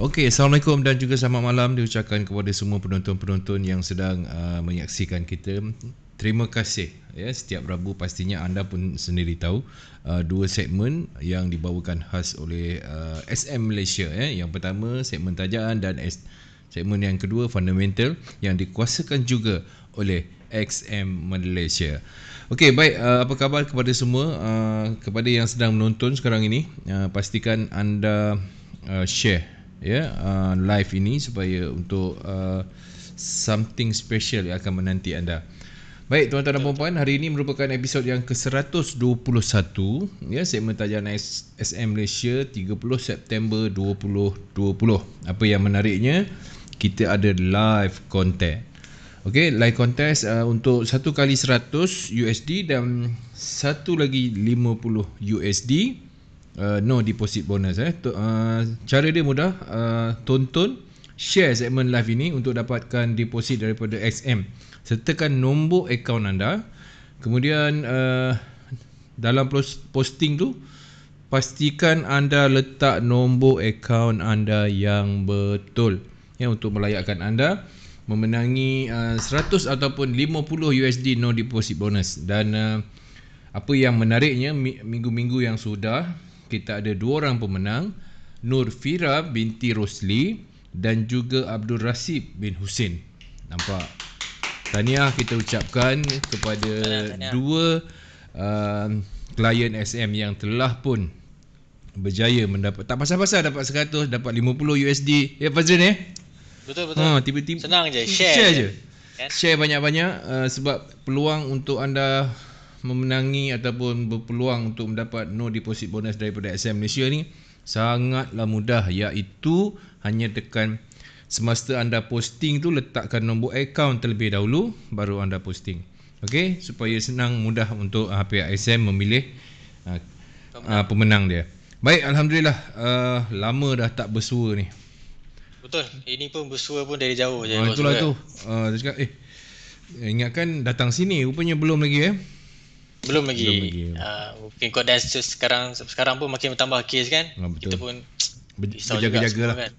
Okey, Assalamualaikum dan juga selamat malam diucapkan kepada semua penonton-penonton yang sedang uh, menyaksikan kita. Terima kasih. Ya, setiap Rabu pastinya anda pun sendiri tahu uh, dua segmen yang dibawakan khas oleh uh, SM Malaysia ya. Yang pertama segmen tajaan dan segmen yang kedua fundamental yang dikuasakan juga oleh XM Malaysia. Okey, baik uh, apa khabar kepada semua uh, kepada yang sedang menonton sekarang ini? Uh, pastikan anda uh, share ya yeah, uh, live ini supaya untuk uh, something special yang akan menanti anda. Baik tuan-tuan dan puan-puan, hari ini merupakan episod yang ke-121 ya segmen tajaan SM Malaysia 30 September 2020. Apa yang menariknya kita ada live contest. Okey, live contest uh, untuk satu kali 100 USD dan satu lagi 50 USD uh, no deposit bonus eh. uh, cara dia mudah uh, tonton share segment live ini untuk dapatkan deposit daripada XM. Sertakan nombor akaun anda. Kemudian uh, dalam posting tu pastikan anda letak nombor akaun anda yang betul ya untuk melayakkan anda memenangi uh, 100 ataupun 50 USD no deposit bonus dan uh, apa yang menariknya minggu-minggu yang sudah kita ada dua orang pemenang Nur Fira binti Rosli dan juga Abdul Rasib bin Husin. Nampak. Tahniah kita ucapkan kepada tahniah, tahniah. dua uh, klien SM yang telah pun berjaya mendapat tak pasal-pasal dapat 100 dapat 50 USD. Ya Fazrin ya. Eh? Betul betul. Ha tiba-tiba senang je share. Share je. je. Kan? Share banyak-banyak uh, sebab peluang untuk anda memenangi ataupun berpeluang untuk mendapat no deposit bonus daripada SM Malaysia ni sangatlah mudah iaitu hanya tekan semasa anda posting tu letakkan nombor akaun terlebih dahulu baru anda posting. Okey, supaya senang mudah untuk uh, pihak SM memilih uh, uh, pemenang dia. Baik, alhamdulillah uh, lama dah tak bersua ni. Betul, ini pun bersua pun dari jauh Oh, itulah tu. Uh, dia cakap eh ingatkan datang sini rupanya belum lagi eh. Belum lagi. Belum lagi. Uh, mungkin dan sekarang sekarang pun makin bertambah kes kan. Ah, Kita pun berjaga-jaga lah. Kan?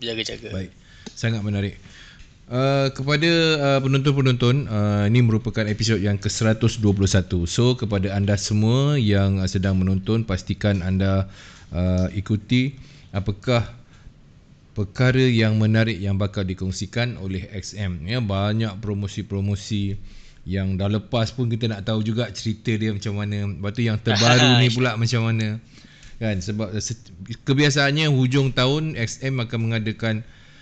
Berjaga-jaga. Baik. Sangat menarik. Uh, kepada ah, penonton-penonton uh, ini merupakan episod yang ke-121. So kepada anda semua yang sedang menonton pastikan anda uh, ikuti apakah perkara yang menarik yang bakal dikongsikan oleh XM ya banyak promosi-promosi yang dah lepas pun kita nak tahu juga cerita dia macam mana. Lepas tu yang terbaru ni pula macam mana. Kan sebab kebiasaannya hujung tahun XM akan mengadakan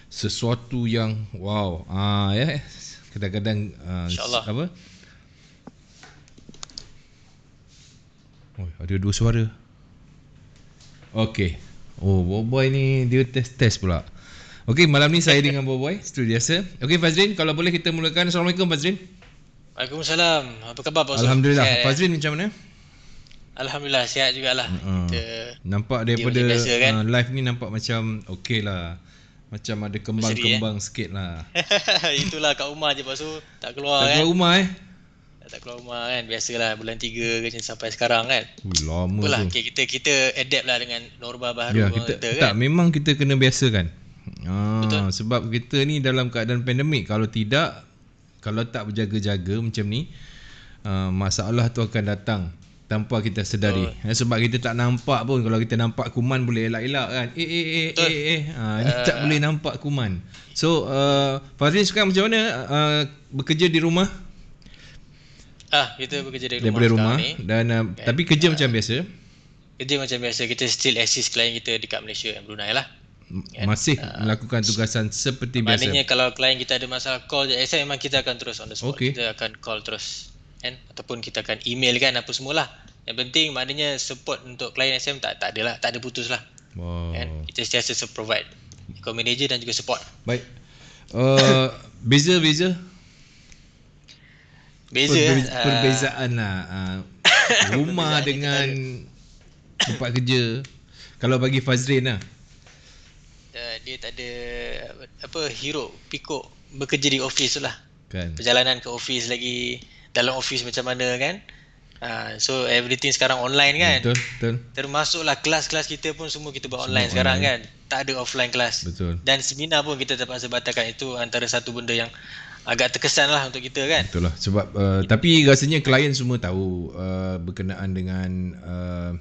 sesuatu yang wow. Ah ya. Kadang-kadang uh, apa? Oh, ada dua suara. Okey. Oh, Boboy ni dia test-test pula. Okey, malam ni saya dengan Boboy, studio biasa. Okey, Fazrin, kalau boleh kita mulakan. Assalamualaikum, Fazrin. Waalaikumsalam. Apa khabar Pak Ustaz? Alhamdulillah. Sihat, Pak ya? macam mana? Alhamdulillah sihat jugalah. Uh, kita nampak daripada kan? uh, live ni nampak macam okey lah Macam ada kembang-kembang eh? sikit lah Itulah kat rumah je Pak pasal tak keluar tak kan. Tak keluar rumah eh. Tak keluar rumah kan. Biasalah bulan 3 macam sampai sekarang kan. Ui, lama Itulah. tu. Okay, kita kita adapt lah dengan norma baru ya, kita, kita, kan. Tak memang kita kena biasakan. Ha, ah, Betul. sebab kita ni dalam keadaan pandemik kalau tidak kalau tak berjaga-jaga macam ni uh, masalah tu akan datang tanpa kita sedari oh. sebab kita tak nampak pun kalau kita nampak kuman boleh elak-elak kan eh eh eh eh eh, ah, eh. Ha, ni uh. tak boleh nampak kuman so uh, Fazlin sekarang macam mana uh, bekerja di rumah ah kita bekerja di rumah, rumah, rumah ni dan uh, okay. tapi kerja uh, macam biasa kerja macam biasa kita still assist klien kita dekat Malaysia dan Brunei lah masih uh, melakukan tugasan seperti biasa. Maknanya kalau klien kita ada masalah call je saya memang kita akan terus on the spot. Okay. Kita akan call terus kan ataupun kita akan email kan apa semua lah. Yang penting maknanya support untuk klien SM tak tak adalah tak ada lah. lah. Wow. Kan kita sentiasa provide account manager dan juga support. Baik. Uh, beza beza Beza eh. perbezaan uh, lah uh, rumah dengan tempat kerja. Kalau bagi Fazrin lah dia tak ada apa hero Piko bekerja di office tu lah kan. perjalanan ke office lagi dalam office macam mana kan uh, so everything sekarang online hmm, kan betul, betul. termasuklah kelas-kelas kita pun semua kita buat semua online, online sekarang kan tak ada offline kelas betul. dan seminar pun kita dapat batalkan itu antara satu benda yang agak terkesan lah untuk kita kan betul lah sebab uh, tapi rasanya klien semua tahu uh, berkenaan dengan uh,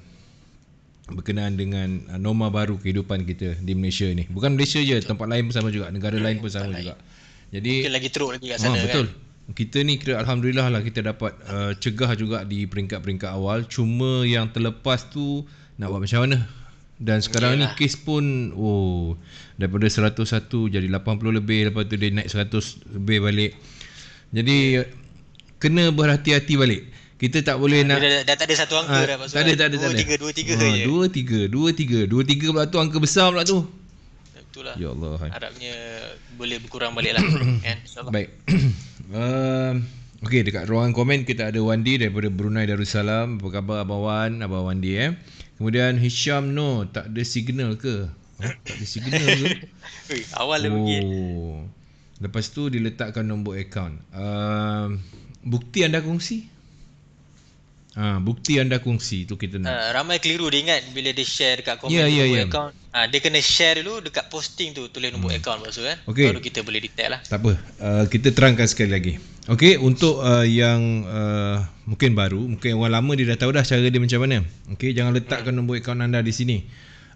berkenaan dengan uh, norma baru kehidupan kita di Malaysia ni. Bukan Malaysia je, tempat lain pun sama juga, negara lain pun sama juga. Jadi Mungkin lagi teruk lagi kat sana ah, kan? betul. kan. Kita ni kira alhamdulillah lah kita dapat uh, cegah juga di peringkat-peringkat awal. Cuma yang terlepas tu nak buat macam mana? Dan sekarang ni kes pun oh daripada 101 jadi 80 lebih lepas tu dia naik 100 lebih balik. Jadi ya. kena berhati-hati balik kita tak boleh ha, nak dah, dah, tak ada satu angka ha, dah pasal tak ada tak ada dua tiga dua tiga ha, dua tiga dua tiga dua tiga pula tu angka besar pula tu Itulah. ya Allah harapnya boleh berkurang balik lah kan? insyaAllah baik um, Okey, dekat ruangan komen kita ada Wandi daripada Brunei Darussalam. Apa khabar Abang Wan, Abang Wandi eh? Kemudian Hisham no, tak ada signal ke? Oh, tak ada signal ke? awal lagi. oh. Lepas tu diletakkan nombor akaun. Uh, bukti anda kongsi? Ha, bukti anda kongsi tu kita nak. Ha, ramai keliru dia ingat bila dia share dekat komen yeah, yeah, yeah. account. Ha, dia kena share dulu dekat posting tu tulis nombor hmm. account maksud kan. Eh. Okay. Baru kita boleh detect lah. Tak apa. Uh, kita terangkan sekali lagi. Okey, untuk uh, yang uh, mungkin baru, mungkin orang lama dia dah tahu dah cara dia macam mana. Okey, jangan letakkan hmm. nombor account anda di sini.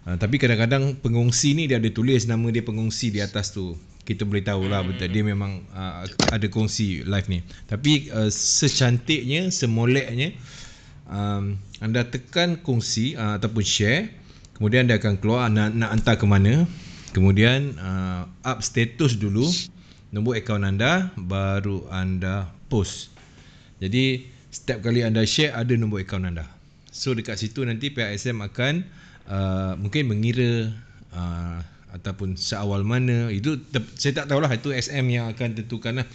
Uh, tapi kadang-kadang pengungsi ni dia ada tulis nama dia pengungsi di atas tu kita boleh tahu lah hmm. betul dia memang uh, ada kongsi live ni tapi uh, secantiknya semoleknya um, anda tekan kongsi uh, ataupun share kemudian dia akan keluar nak, nak hantar ke mana kemudian uh, up status dulu nombor akaun anda baru anda post jadi setiap kali anda share ada nombor akaun anda so dekat situ nanti pihak SM akan uh, mungkin mengira uh, ataupun seawal mana itu saya tak tahulah itu SM yang akan tentukan lah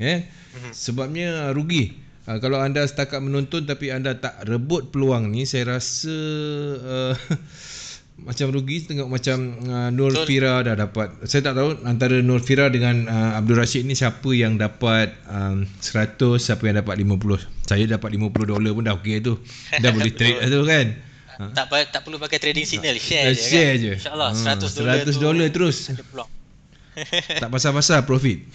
eh? Mhm. sebabnya rugi Uh, kalau anda setakat menonton tapi anda tak rebut peluang ni, saya rasa uh, macam rugi tengok macam uh, ah, Nur Fira dah dapat. Saya tak tahu antara Nur Fira dengan uh, Abdul Rashid ni siapa yang dapat uh, um, 100, siapa yang dapat 50. Saya dapat 50 dolar pun dah okey tu. Dah boleh trade tu kan. Tak tak perlu pakai trading signal, share uh, je kan. je. InsyaAllah 100 dolar. 100 dolar terus. tak pasal-pasal profit.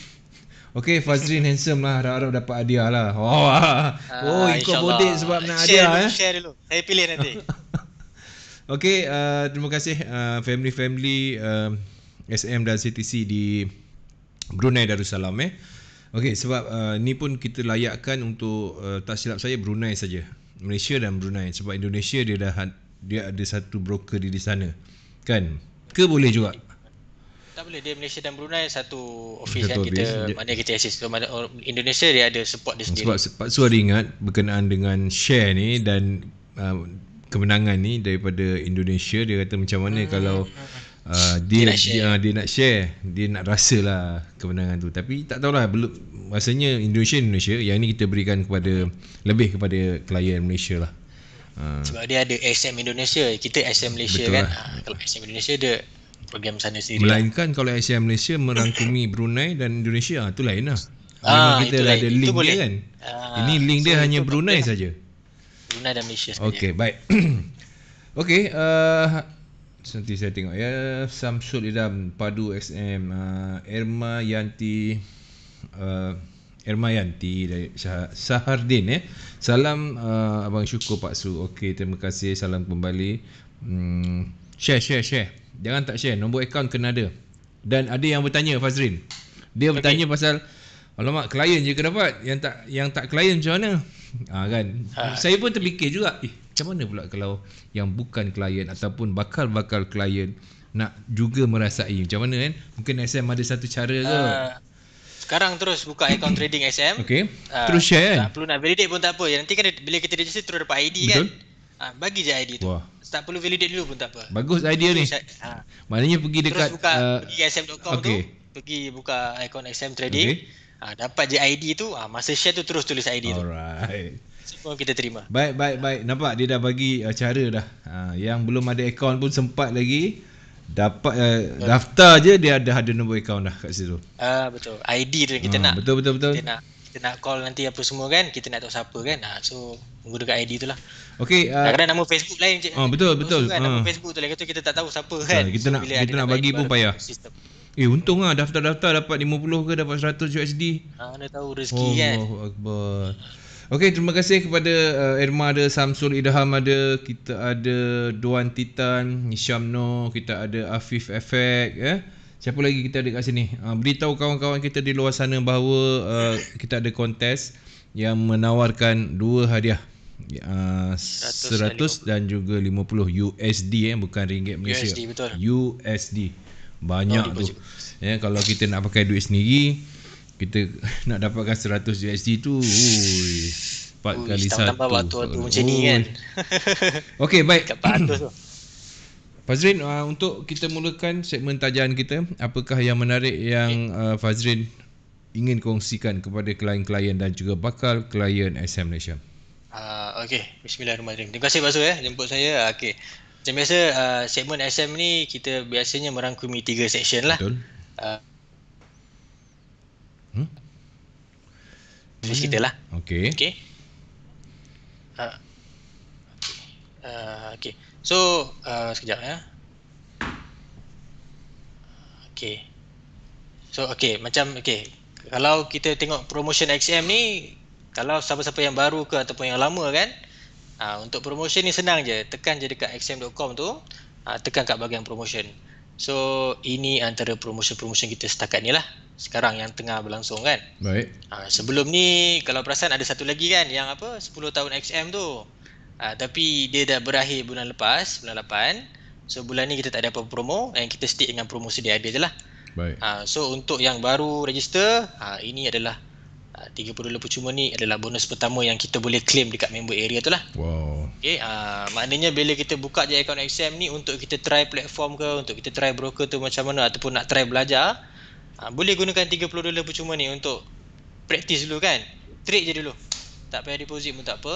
Okay Fazrin handsome lah Harap-harap dapat hadiah lah Oh, uh, oh ikut bodek sebab nak share hadiah dulu, eh. Share dulu Saya pilih nanti Okay uh, Terima kasih uh, Family-family uh, um, SM dan CTC di Brunei Darussalam eh. Okay sebab uh, Ni pun kita layakkan untuk uh, Tak silap saya Brunei saja Malaysia dan Brunei Sebab Indonesia dia dah Dia ada satu broker di sana Kan Ke boleh juga tak boleh dia Malaysia dan Brunei satu office kan kita mana kita assist so, Indonesia dia ada support dia sendiri sebab Pak Su ingat berkenaan dengan share ni dan uh, kemenangan ni daripada Indonesia dia kata macam mana hmm. kalau hmm, hmm. uh, dia, dia, nak share. Dia, uh, dia nak share dia nak rasalah kemenangan tu tapi tak tahulah belum rasanya Indonesia Indonesia yang ni kita berikan kepada lebih kepada klien Malaysia lah uh. sebab dia ada SM Indonesia, kita SM Malaysia Betul kan. Lah. Ha, kalau SM Indonesia dia program sana sendiri. Melainkan kalau ASEAN Malaysia merangkumi Brunei dan Indonesia, tu lain lah. Ah, Memang ah, kita itulah, ada link dia kan. Ah, Ini link so dia hanya Brunei lah. saja. Brunei dan Malaysia saja. Okey, baik. Okay, uh, nanti saya tengok ya. Samsul Idam, Padu XM, uh, Irma Yanti, uh, Irma Yanti dari Sah- Sahardin ya. Eh. Salam uh, Abang Syukur Pak Su. Okay terima kasih. Salam kembali. Hmm. Share, share, share. Jangan tak share. Nombor akaun kena ada. Dan ada yang bertanya Fazrin. Dia bertanya okay. pasal Alamak, klien je ke dapat? Yang tak yang tak klien macam mana? Ha, kan? Ha. Saya pun terfikir juga. Eh, macam mana pula kalau yang bukan klien ataupun bakal-bakal klien nak juga merasai macam mana kan? Mungkin SM ada satu cara ke? Uh, sekarang terus buka akaun trading SM. Okay. Uh, terus share kan? Tak perlu nak validate pun tak apa. nanti kan bila kita register terus dapat ID kan? Betul? kan? Ah, bagi je idea tu. Wah. Tak perlu validate dulu pun tak apa. Bagus idea Terus, ni. Ha. Maknanya pergi dekat Terus buka, uh, pergi sm.com okay. tu pergi buka ikon XM Trading. Okay. Ha, dapat je ID tu, ha, masa share tu terus tulis ID Alright. tu. Alright. Semua kita terima. Baik, baik, baik. Nampak dia dah bagi uh, cara dah. Ha, yang belum ada account pun sempat lagi. Dapat uh, daftar je dia ada ada nombor account dah kat situ. Ah uh, betul. ID tu yang kita ha, nak. Betul, betul, betul. Kita nak kita nak call nanti apa semua kan kita nak tahu siapa kan ha, so menggunakan ID tu lah okay, uh, nak kadang nama Facebook lain cik. Uh, betul betul kan, uh. Facebook tu lah kata kita tak tahu siapa kan kita so, nak kita nak bagi pun payah sistem. Eh untung lah daftar-daftar dapat 50 ke dapat 100 USD. Ha, uh, tahu rezeki oh, kan. Akbar. Okey terima kasih kepada uh, Irma ada Samsul Idham ada kita ada Duan Titan Nisham No kita ada Afif Effect eh. Siapa lagi kita ada kat sini? Uh, beritahu kawan-kawan kita di luar sana bahawa uh, kita ada kontes yang menawarkan dua hadiah. Ah, uh, 100, dan juga 50 USD eh bukan ringgit Malaysia. USD betul. USD. Banyak oh, tu. Ya kalau kita nak pakai duit sendiri kita nak dapatkan 100 USD tu. Ui. 4 Ui, kali 1. Tambah waktu tu macam ni kan. Okey baik. Kat Fazrin uh, untuk kita mulakan segmen tajaan kita apakah yang menarik yang uh, Fazrin ingin kongsikan kepada klien-klien dan juga bakal klien SM Malaysia. Uh, okay, bismillahirrahmanirrahim. Terima kasih Basu ya eh, jemput saya. Uh, okay, Macam biasa uh, segmen SM ni kita biasanya merangkumi tiga section lah. Betul. Uh, hmm. Jadi kita lah. Okay. Okay. Uh, okey. Uh, okay. So uh, sekejap ya. Okay. So okay macam okay kalau kita tengok promotion XM ni kalau siapa-siapa yang baru ke ataupun yang lama kan uh, untuk promotion ni senang je tekan je dekat xm.com tu uh, tekan kat bahagian promotion. So ini antara promotion-promotion kita setakat ni lah sekarang yang tengah berlangsung kan. Baik. Uh, sebelum ni kalau perasan ada satu lagi kan yang apa 10 tahun XM tu. Uh, tapi dia dah berakhir bulan lepas, bulan lapan. So bulan ni kita tak ada apa promo and kita stick dengan promo sedia ada je lah. Baik. Uh, so untuk yang baru register, uh, ini adalah uh, 30 percuma ni adalah bonus pertama yang kita boleh claim dekat member area tu lah. Wow. Okay, uh, maknanya bila kita buka je account XM ni untuk kita try platform ke, untuk kita try broker tu macam mana ataupun nak try belajar, uh, boleh gunakan 30 percuma ni untuk practice dulu kan? Trade je dulu. Tak payah deposit pun tak apa.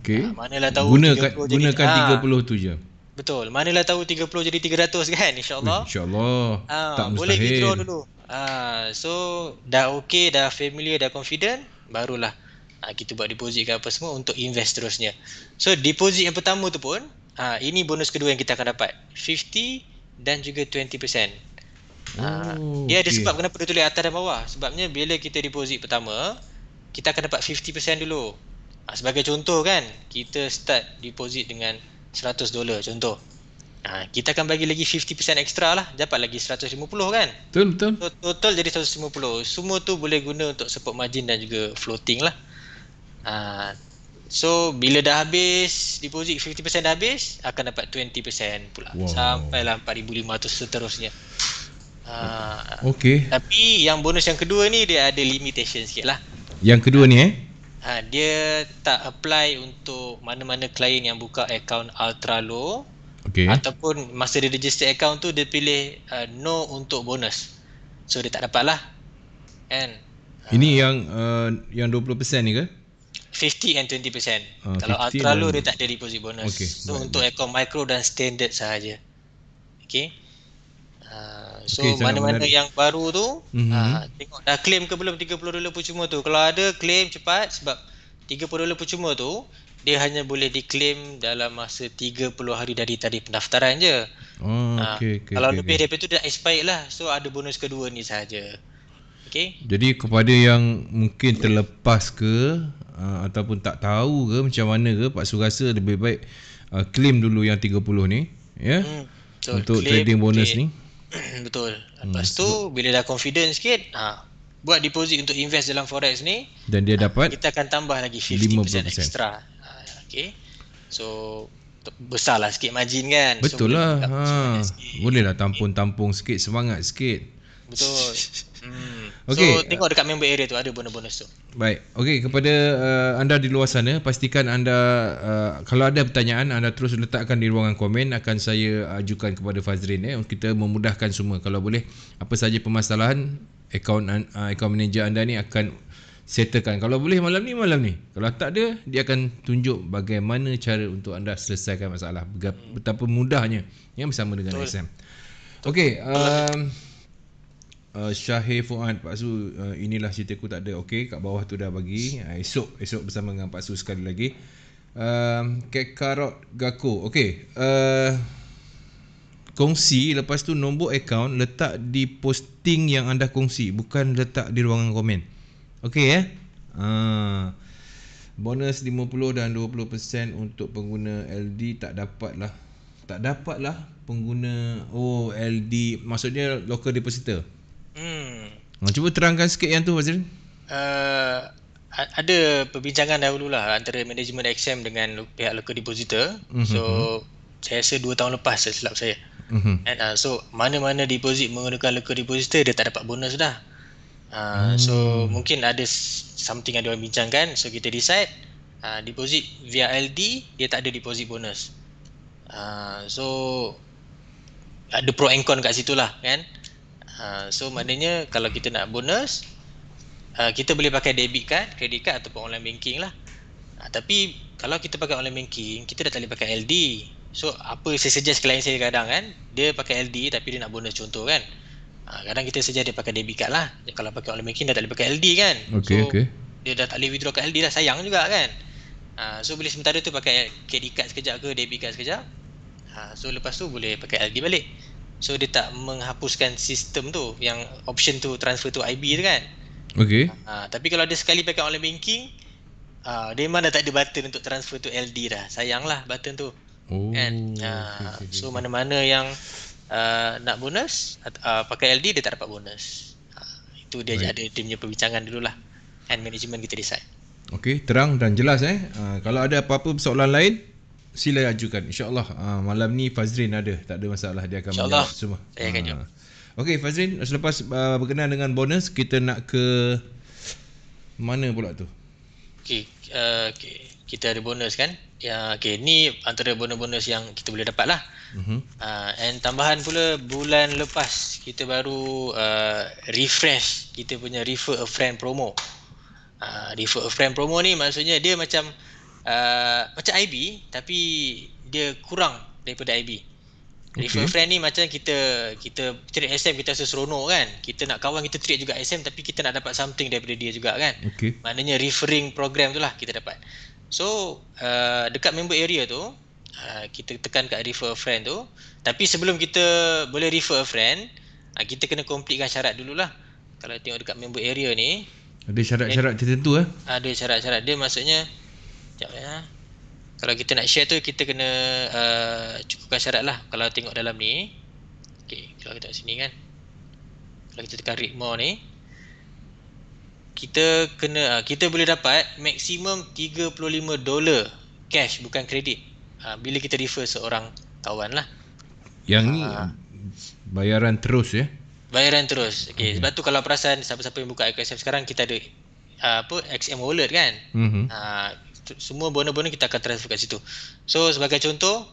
Okey. Ha, manalah tahu gunakan 30 gunakan 30 ah. tu je. Betul. Manalah tahu 30 jadi 300 kan insya-Allah. Eh, Insya-Allah. Ha, tak boleh mustahil. Boleh withdraw dulu. Ha, so dah okey, dah familiar, dah confident, barulah ha, kita buat deposit ke apa semua untuk invest terusnya. So deposit yang pertama tu pun ha, ini bonus kedua yang kita akan dapat. 50 dan juga 20%. Uh, oh, dia ada okay. sebab kenapa dia tulis atas dan bawah Sebabnya bila kita deposit pertama kita akan dapat 50% dulu. Ha, sebagai contoh kan, kita start deposit dengan 100 dolar contoh. Ha, kita akan bagi lagi 50% ekstra lah, dapat lagi 150 kan? Betul, betul. So, total jadi 150. Semua tu boleh guna untuk support margin dan juga floating lah. Ha, so, bila dah habis deposit 50% dah habis, akan dapat 20% pula. Wow. lah 4,500 seterusnya. Uh, ha, okay. Tapi yang bonus yang kedua ni dia ada limitation sikit lah yang kedua ni eh ha, dia tak apply untuk mana-mana klien yang buka akaun ultra low okay. ataupun masa dia register akaun tu dia pilih uh, no untuk bonus so dia tak dapat lah and ini ha. yang uh, yang 20% ni ke 50 and 20% uh, ah, kalau 50 ultra low dia tak ada deposit bonus okay. so baik, untuk baik. akaun micro dan standard sahaja okay ha. So okay, mana-mana yang baru tu mm-hmm. ha, Tengok dah claim ke belum 30 dolar percuma tu Kalau ada claim cepat sebab 30 dolar percuma tu Dia hanya boleh diklaim dalam masa 30 hari dari tadi pendaftaran je oh, ah, okay, okay, Kalau okay, lebih okay. daripada tu dah expired lah So ada bonus kedua ni sahaja okay? Jadi kepada yang mungkin terlepas ke uh, Ataupun tak tahu ke macam mana ke Pak Su lebih baik uh, claim dulu yang 30 ni ya yeah? mm. So, untuk claim, trading bonus claim, ni Betul. Lepas hmm. tu bila dah confident sikit, ha, buat deposit untuk invest dalam forex ni dan dia ha, dapat kita akan tambah lagi 50% 50%. extra. Ha, okay. So besarlah sikit margin kan. Betul so, lah. Boleh lah Bolehlah tampung-tampung sikit semangat sikit. Betul. hmm. Okay. So tengok dekat member area tu ada bonus-bonus tu. Baik. Okey kepada uh, anda di luar sana pastikan anda uh, kalau ada pertanyaan anda terus letakkan di ruangan komen akan saya ajukan kepada Fazrin eh kita memudahkan semua kalau boleh apa saja permasalahan akaun uh, akaun manager anda ni akan settlekan. Kalau boleh malam ni malam ni. Kalau tak ada dia akan tunjuk bagaimana cara untuk anda selesaikan masalah betapa mudahnya yang bersama dengan Betul. SM. Okey, um, uh, Syahir Fuad Pak Su uh, inilah cerita aku tak ada okey kat bawah tu dah bagi uh, esok esok bersama dengan Pak Su sekali lagi um, Kekarot Gaku okey uh, kongsi lepas tu nombor akaun letak di posting yang anda kongsi bukan letak di ruangan komen okey ya eh? uh, bonus 50 dan 20% untuk pengguna LD tak dapat lah tak dapat lah pengguna oh LD maksudnya local depositor Hmm. Cuba terangkan sikit yang tu Fazil. Uh, ada perbincangan dahulu lah antara management XM dengan pihak local depositor. Mm-hmm. So mhm. saya rasa 2 tahun lepas saya lah silap saya. Mm-hmm. And, uh, so mana-mana deposit menggunakan local depositor dia tak dapat bonus dah. Uh, hmm. So mungkin ada something yang diorang bincangkan So kita decide uh, Deposit via LD Dia tak ada deposit bonus uh, So Ada pro and con kat situ lah kan Ha, so maknanya kalau kita nak bonus uh, kita boleh pakai debit card, credit card ataupun online banking lah. Uh, tapi kalau kita pakai online banking, kita dah tak boleh pakai LD. So apa saya suggest klien saya kadang kan, dia pakai LD tapi dia nak bonus contoh kan. Uh, kadang kita suggest dia pakai debit card lah. Dia kalau pakai online banking dah tak boleh pakai LD kan. Okay, so, okay. Dia dah tak boleh withdraw kat LD lah, sayang juga kan. Uh, so boleh sementara tu pakai credit card sekejap ke debit card sekejap. Uh, so lepas tu boleh pakai LD balik. So dia tak menghapuskan sistem tu yang option tu transfer to IB tu kan. Okey. Ha, tapi kalau ada sekali pakai online banking uh, dia mana tak ada button untuk transfer to LD dah. lah button tu. Oh. Kan. Uh, okay, so okay. mana-mana yang uh, nak bonus uh, pakai LD dia tak dapat bonus. Uh, itu dia right. ada dia punya perbincangan dululah. And management kita decide. Okey, terang dan jelas eh. Uh, kalau ada apa-apa persoalan lain, sila ajukan insyaallah uh, malam ni Fazrin ada tak ada masalah dia akan menjawab semua saya uh. Eh, ah. okey Fazrin selepas uh, berkenaan dengan bonus kita nak ke mana pula tu okey uh, okey kita ada bonus kan ya okey ni antara bonus-bonus yang kita boleh dapat lah uh-huh. Mhm. uh, and tambahan pula bulan lepas kita baru uh, refresh kita punya refer a friend promo uh, refer a friend promo ni maksudnya dia macam Uh, macam IB tapi dia kurang daripada IB. Okay. Referral friend ni macam kita kita treat SM kita rasa seronok kan. Kita nak kawan kita treat juga SM tapi kita nak dapat something daripada dia juga kan. Okay. Maknanya referring program tu lah kita dapat. So uh, dekat member area tu uh, kita tekan kat refer friend tu. Tapi sebelum kita boleh refer a friend uh, kita kena komplikkan syarat dulu lah. Kalau tengok dekat member area ni. Ada syarat-syarat tertentu eh? Ada syarat-syarat. Dia maksudnya Sekejap ya. Kalau kita nak share tu kita kena uh, cukupkan syarat lah kalau tengok dalam ni. okay, kalau kita tengok sini kan. Kalau kita tekan read more ni kita kena uh, kita boleh dapat maksimum 35 dolar cash bukan kredit. Uh, bila kita refer seorang kawan lah. Yang uh, ni ah. bayaran terus ya. Bayaran terus. Okey, okay. sebab tu kalau perasan siapa-siapa yang buka AKSM sekarang kita ada uh, apa XM wallet kan? Mhm. Uh, semua bonda-bonda kita akan transfer kat situ. So sebagai contoh,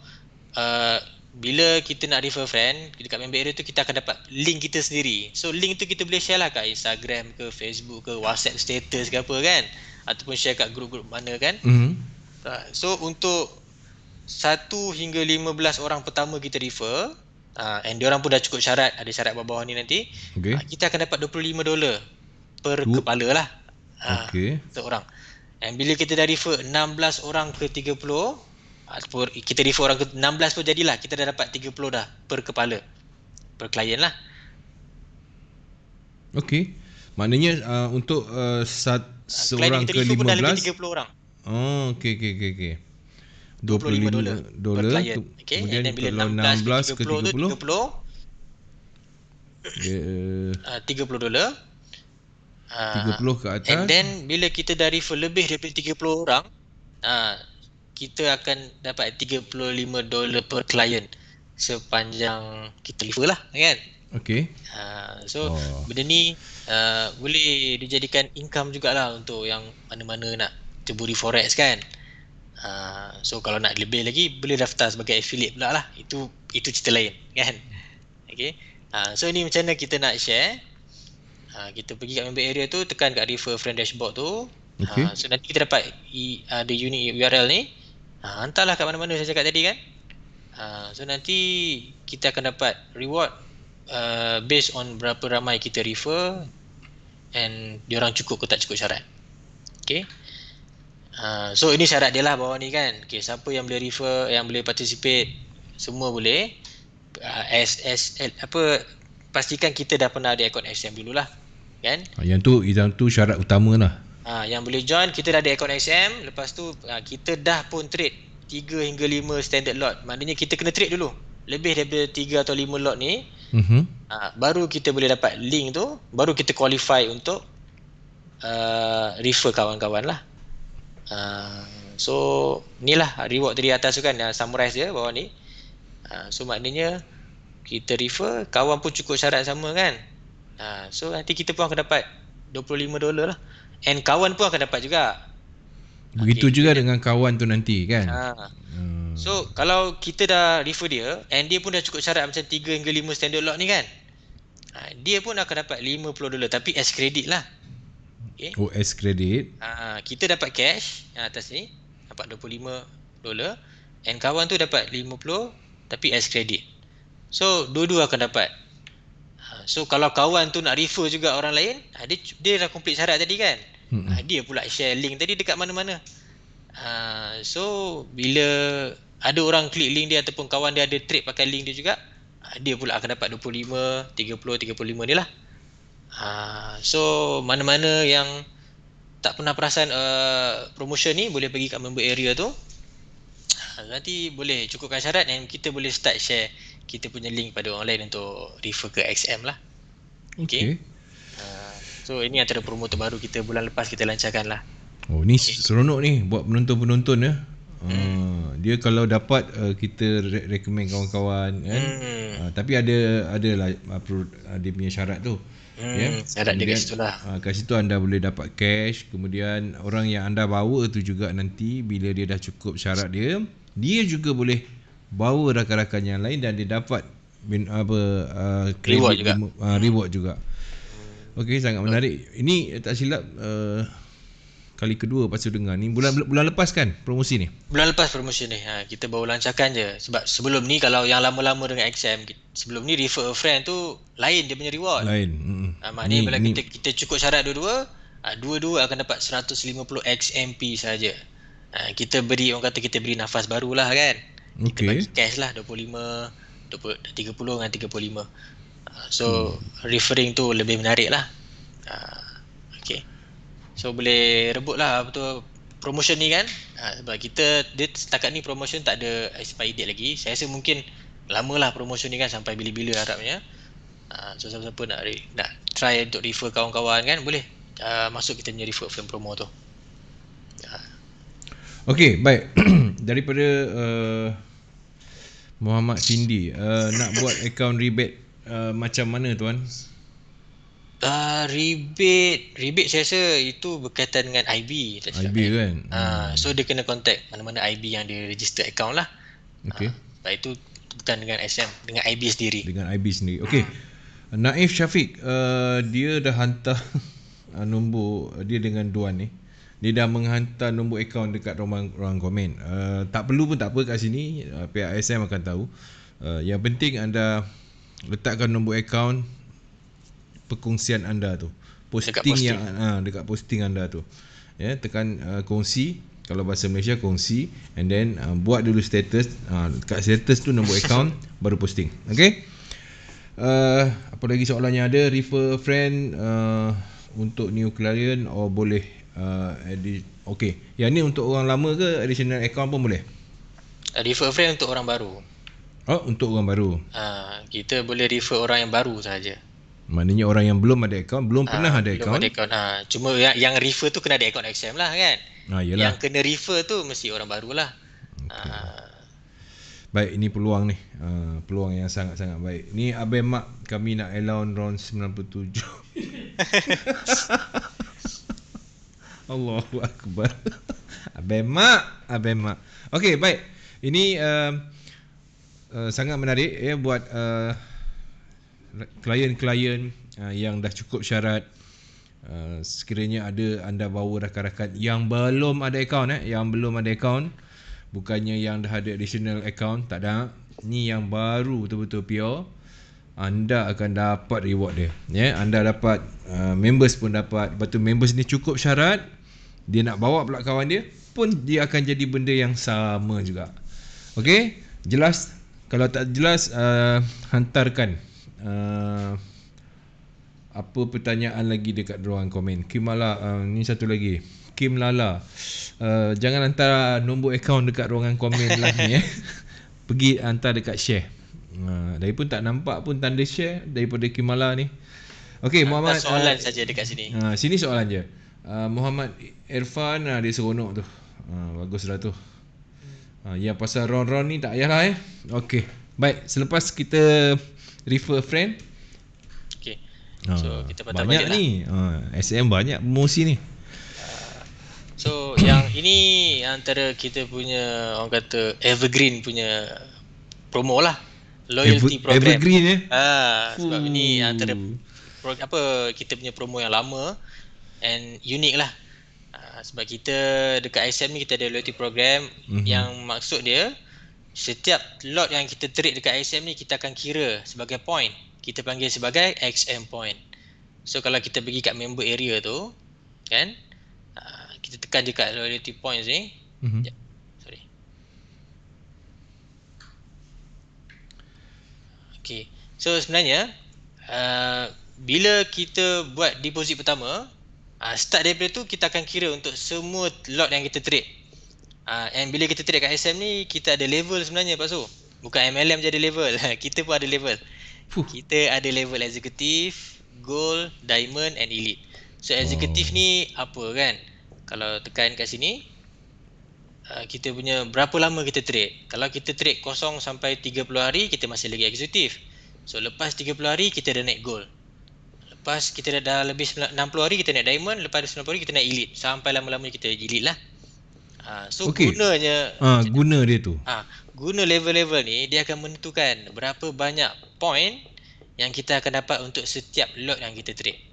uh, bila kita nak refer friend dekat member area tu kita akan dapat link kita sendiri. So link tu kita boleh share lah kat Instagram ke Facebook ke WhatsApp status ke apa kan ataupun share kat grup-grup mana kan. Mm-hmm. So untuk 1 hingga 15 orang pertama kita refer uh, and orang pun dah cukup syarat, ada syarat bawah-bawah ni nanti. Okay. Uh, kita akan dapat 25 dolar per Ooh. kepala lah. Uh, okay. Untuk orang. And bila kita dah refer 16 orang ke 30 kita refer orang ke 16 pun jadilah kita dah dapat 30 dah per kepala per klien lah Okey. Maknanya uh, untuk uh, sat, uh, seorang ke 15 pun dah lebih 30 orang. Oh, okey okey okey okey. 25 dolar. Dolar. Okey. Kemudian And bila 16, ke 30, ke 30, 30 dia uh, 30 ah, dolar 30 ah. ke atas. And then bila kita dah refer lebih daripada 30 orang, uh, kita akan dapat 35 dolar per client sepanjang kita refer lah kan. Okay. Uh, so oh. benda ni uh, boleh dijadikan income jugalah untuk yang mana-mana nak ceburi forex kan. Uh, so kalau nak lebih lagi boleh daftar sebagai affiliate pula lah. Itu itu cerita lain kan. Okay. Uh, so ini macam mana kita nak share ha, kita pergi kat member area tu tekan kat refer friend dashboard tu okay. ha, so nanti kita dapat e, uh, the unit URL ni ha, hantarlah kat mana-mana saya cakap tadi kan ha, so nanti kita akan dapat reward uh, based on berapa ramai kita refer and diorang cukup ke tak cukup syarat okay Uh, ha, so ini syarat dia lah bawah ni kan okay, Siapa yang boleh refer, yang boleh participate Semua boleh uh, ah, as, apa Pastikan kita dah pernah ada akaun XM dulu lah kan ah, yang tu yang tu syarat utama lah ha, ah, yang boleh join kita dah ada akaun XM lepas tu ha, kita dah pun trade 3 hingga 5 standard lot maknanya kita kena trade dulu lebih daripada 3 atau 5 lot ni mm-hmm. ha, baru kita boleh dapat link tu baru kita qualify untuk uh, refer kawan-kawan lah uh, so lah reward tadi atas tu kan uh, summarize dia bawah ni uh, so maknanya kita refer kawan pun cukup syarat sama kan Ha, so nanti kita pun akan dapat 25 dolar lah. And kawan pun akan dapat juga. Begitu okay, juga dengan kawan tu nanti kan. Ha. Hmm. So kalau kita dah refer dia and dia pun dah cukup syarat macam 3 hingga 5 standard lot ni kan. Ha, dia pun akan dapat 50 dolar tapi as credit lah. Okay. Oh as credit. Ha, kita dapat cash atas ni dapat 25 dolar and kawan tu dapat 50 tapi as credit. So dua-dua akan dapat so kalau kawan tu nak refer juga orang lain ha, dia dia dah complete syarat tadi kan hmm. ha, dia pula share link tadi dekat mana-mana ha, so bila ada orang klik link dia ataupun kawan dia ada trade pakai link dia juga ha, dia pula akan dapat 25 30 35 ni lah ha, so mana-mana yang tak pernah perasan uh, promotion ni boleh pergi kat member area tu nanti boleh cukupkan syarat yang kita boleh start share kita punya link pada orang lain untuk refer ke XM lah. Okay. okay. Uh, ah, so ini antara promo terbaru kita bulan lepas kita lancarkan lah. Oh ni okay. seronok ni buat penonton-penonton ya. Hmm. Uh, dia kalau dapat uh, kita recommend kawan-kawan kan. Hmm. Uh, tapi ada ada lah uh, uh, dia punya syarat tu. Hmm, yeah. Syarat kemudian, dia kat situ lah. Uh, kat situ anda boleh dapat cash. Kemudian orang yang anda bawa tu juga nanti bila dia dah cukup syarat dia. Dia juga boleh bawa rakan-rakan yang lain dan dia dapat bin, apa uh, credit, reward juga. Uh, reward juga. Okey sangat menarik. Ini eh, tak silap uh, kali kedua pasal dengar ni bulan bulan lepas kan promosi ni. Bulan lepas promosi ni. Ha kita baru lancarkan je sebab sebelum ni kalau yang lama-lama dengan XM sebelum ni refer a friend tu lain dia punya reward. Lain. Hmm. Ha, maknanya bila kita kita cukup syarat dua-dua, ha, dua-dua akan dapat 150 XMP saja. Ha, kita beri orang kata kita beri nafas barulah kan. Okay. Dia bagi cash lah 25 30 dengan 35 uh, ah, So hmm. referring tu lebih menarik lah uh, ah, Okay So boleh rebut lah betul promotion ni kan uh, Sebab kita dia setakat ni promotion tak ada expiry date lagi Saya rasa mungkin lama lah promotion ni kan sampai bila-bila harapnya uh, So siapa-siapa nak, nak try untuk refer kawan-kawan kan boleh uh, Masuk kita punya refer film promo tu uh. Okay baik daripada uh, Muhammad Cindy uh, nak buat account rebate uh, macam mana tuan? Uh, rebate rebate saya rasa itu berkaitan dengan IB tak IB kan, kan? Uh, so hmm. dia kena contact mana-mana IB yang dia register account lah ok uh, ah, lepas itu bukan dengan SM dengan IB sendiri dengan IB sendiri ok Naif Syafiq uh, dia dah hantar uh, nombor dia dengan Duan ni eh dia dah menghantar nombor akaun dekat ruang-ruang komen. Uh, tak perlu pun tak apa kat sini, uh, pihak ISM akan tahu. Uh, yang penting anda letakkan nombor akaun perkongsian anda tu. Posting, dekat posting. yang uh, dekat posting anda tu. Ya, yeah, tekan uh, kongsi kalau bahasa Malaysia kongsi and then uh, buat dulu status uh, ha, dekat status tu nombor akaun baru posting. Okay uh, apa lagi soalan yang ada refer friend uh, untuk new client or boleh uh, edi- Okay Yang ni untuk orang lama ke Additional account pun boleh uh, Refer friend untuk orang baru Oh untuk orang baru uh, Kita boleh refer orang yang baru saja. Maknanya orang yang belum ada account Belum uh, pernah ada belum account ada account ha. Cuma yang, yang refer tu Kena ada account XM lah kan uh, Yang kena refer tu Mesti orang baru lah okay. uh. Baik ini peluang ni uh, Peluang yang sangat-sangat baik Ni Abang Mak Kami nak allow round 97 Allahu akbar. Abema, abema. Okey, baik. Ini uh, uh, sangat menarik ya buat uh, klien-klien uh, yang dah cukup syarat Uh, sekiranya ada anda bawa rakan-rakan yang belum ada akaun eh yang belum ada akaun bukannya yang dah ada additional account tak ada ni yang baru betul-betul pure anda akan dapat reward dia yeah? anda dapat uh, members pun dapat lepas tu members ni cukup syarat dia nak bawa pula kawan dia pun dia akan jadi benda yang sama juga ok jelas kalau tak jelas uh, hantarkan uh, apa pertanyaan lagi dekat ruang komen Kim Lala uh, ni satu lagi Kim Lala uh, jangan hantar nombor akaun dekat ruangan komen lah ni eh. pergi hantar dekat share uh, dari pun tak nampak pun tanda share daripada Kim Lala ni Okey, Muhammad. Uh, soalan uh, saja dekat sini. Uh, sini soalan je. Ah, Muhammad Irfan uh, dia seronok tu. Uh, ah, bagus lah tu. Ha, uh, yang pasal Ron-Ron ni tak payahlah eh. Okay. Baik, selepas kita refer friend. Okey. So, uh, kita patah Banyak ni. Lah. Uh, SM banyak promosi ni. So yang ini antara kita punya orang kata evergreen punya promo lah loyalty Ever, program evergreen eh ah, sebab ini antara pro, apa kita punya promo yang lama and unik lah uh, sebab kita dekat ISM ni kita ada loyalty program mm-hmm. yang maksud dia setiap lot yang kita trade dekat ISM ni kita akan kira sebagai point kita panggil sebagai XM point so kalau kita pergi kat member area tu kan uh, kita tekan dekat loyalty points ni mm-hmm. yep. sorry okay so sebenarnya uh, bila kita buat deposit pertama Uh, start daripada tu kita akan kira untuk semua lot yang kita trade. Uh, and bila kita trade kat SM ni kita ada level sebenarnya Pak Su. Bukan MLM je ada level. kita pun ada level. Fuh. Kita ada level executive, gold, diamond and elite. So executive wow. ni apa kan? Kalau tekan kat sini uh, kita punya berapa lama kita trade. Kalau kita trade kosong sampai 30 hari kita masih lagi executive. So lepas 30 hari kita dah naik gold lepas kita dah, dah lebih 90 hari kita naik diamond lepas 90 hari kita naik elite sampai lama-lama kita elite lah uh, so okay. gunanya ha, guna dia tu ha, guna level-level ni dia akan menentukan berapa banyak point yang kita akan dapat untuk setiap lot yang kita trade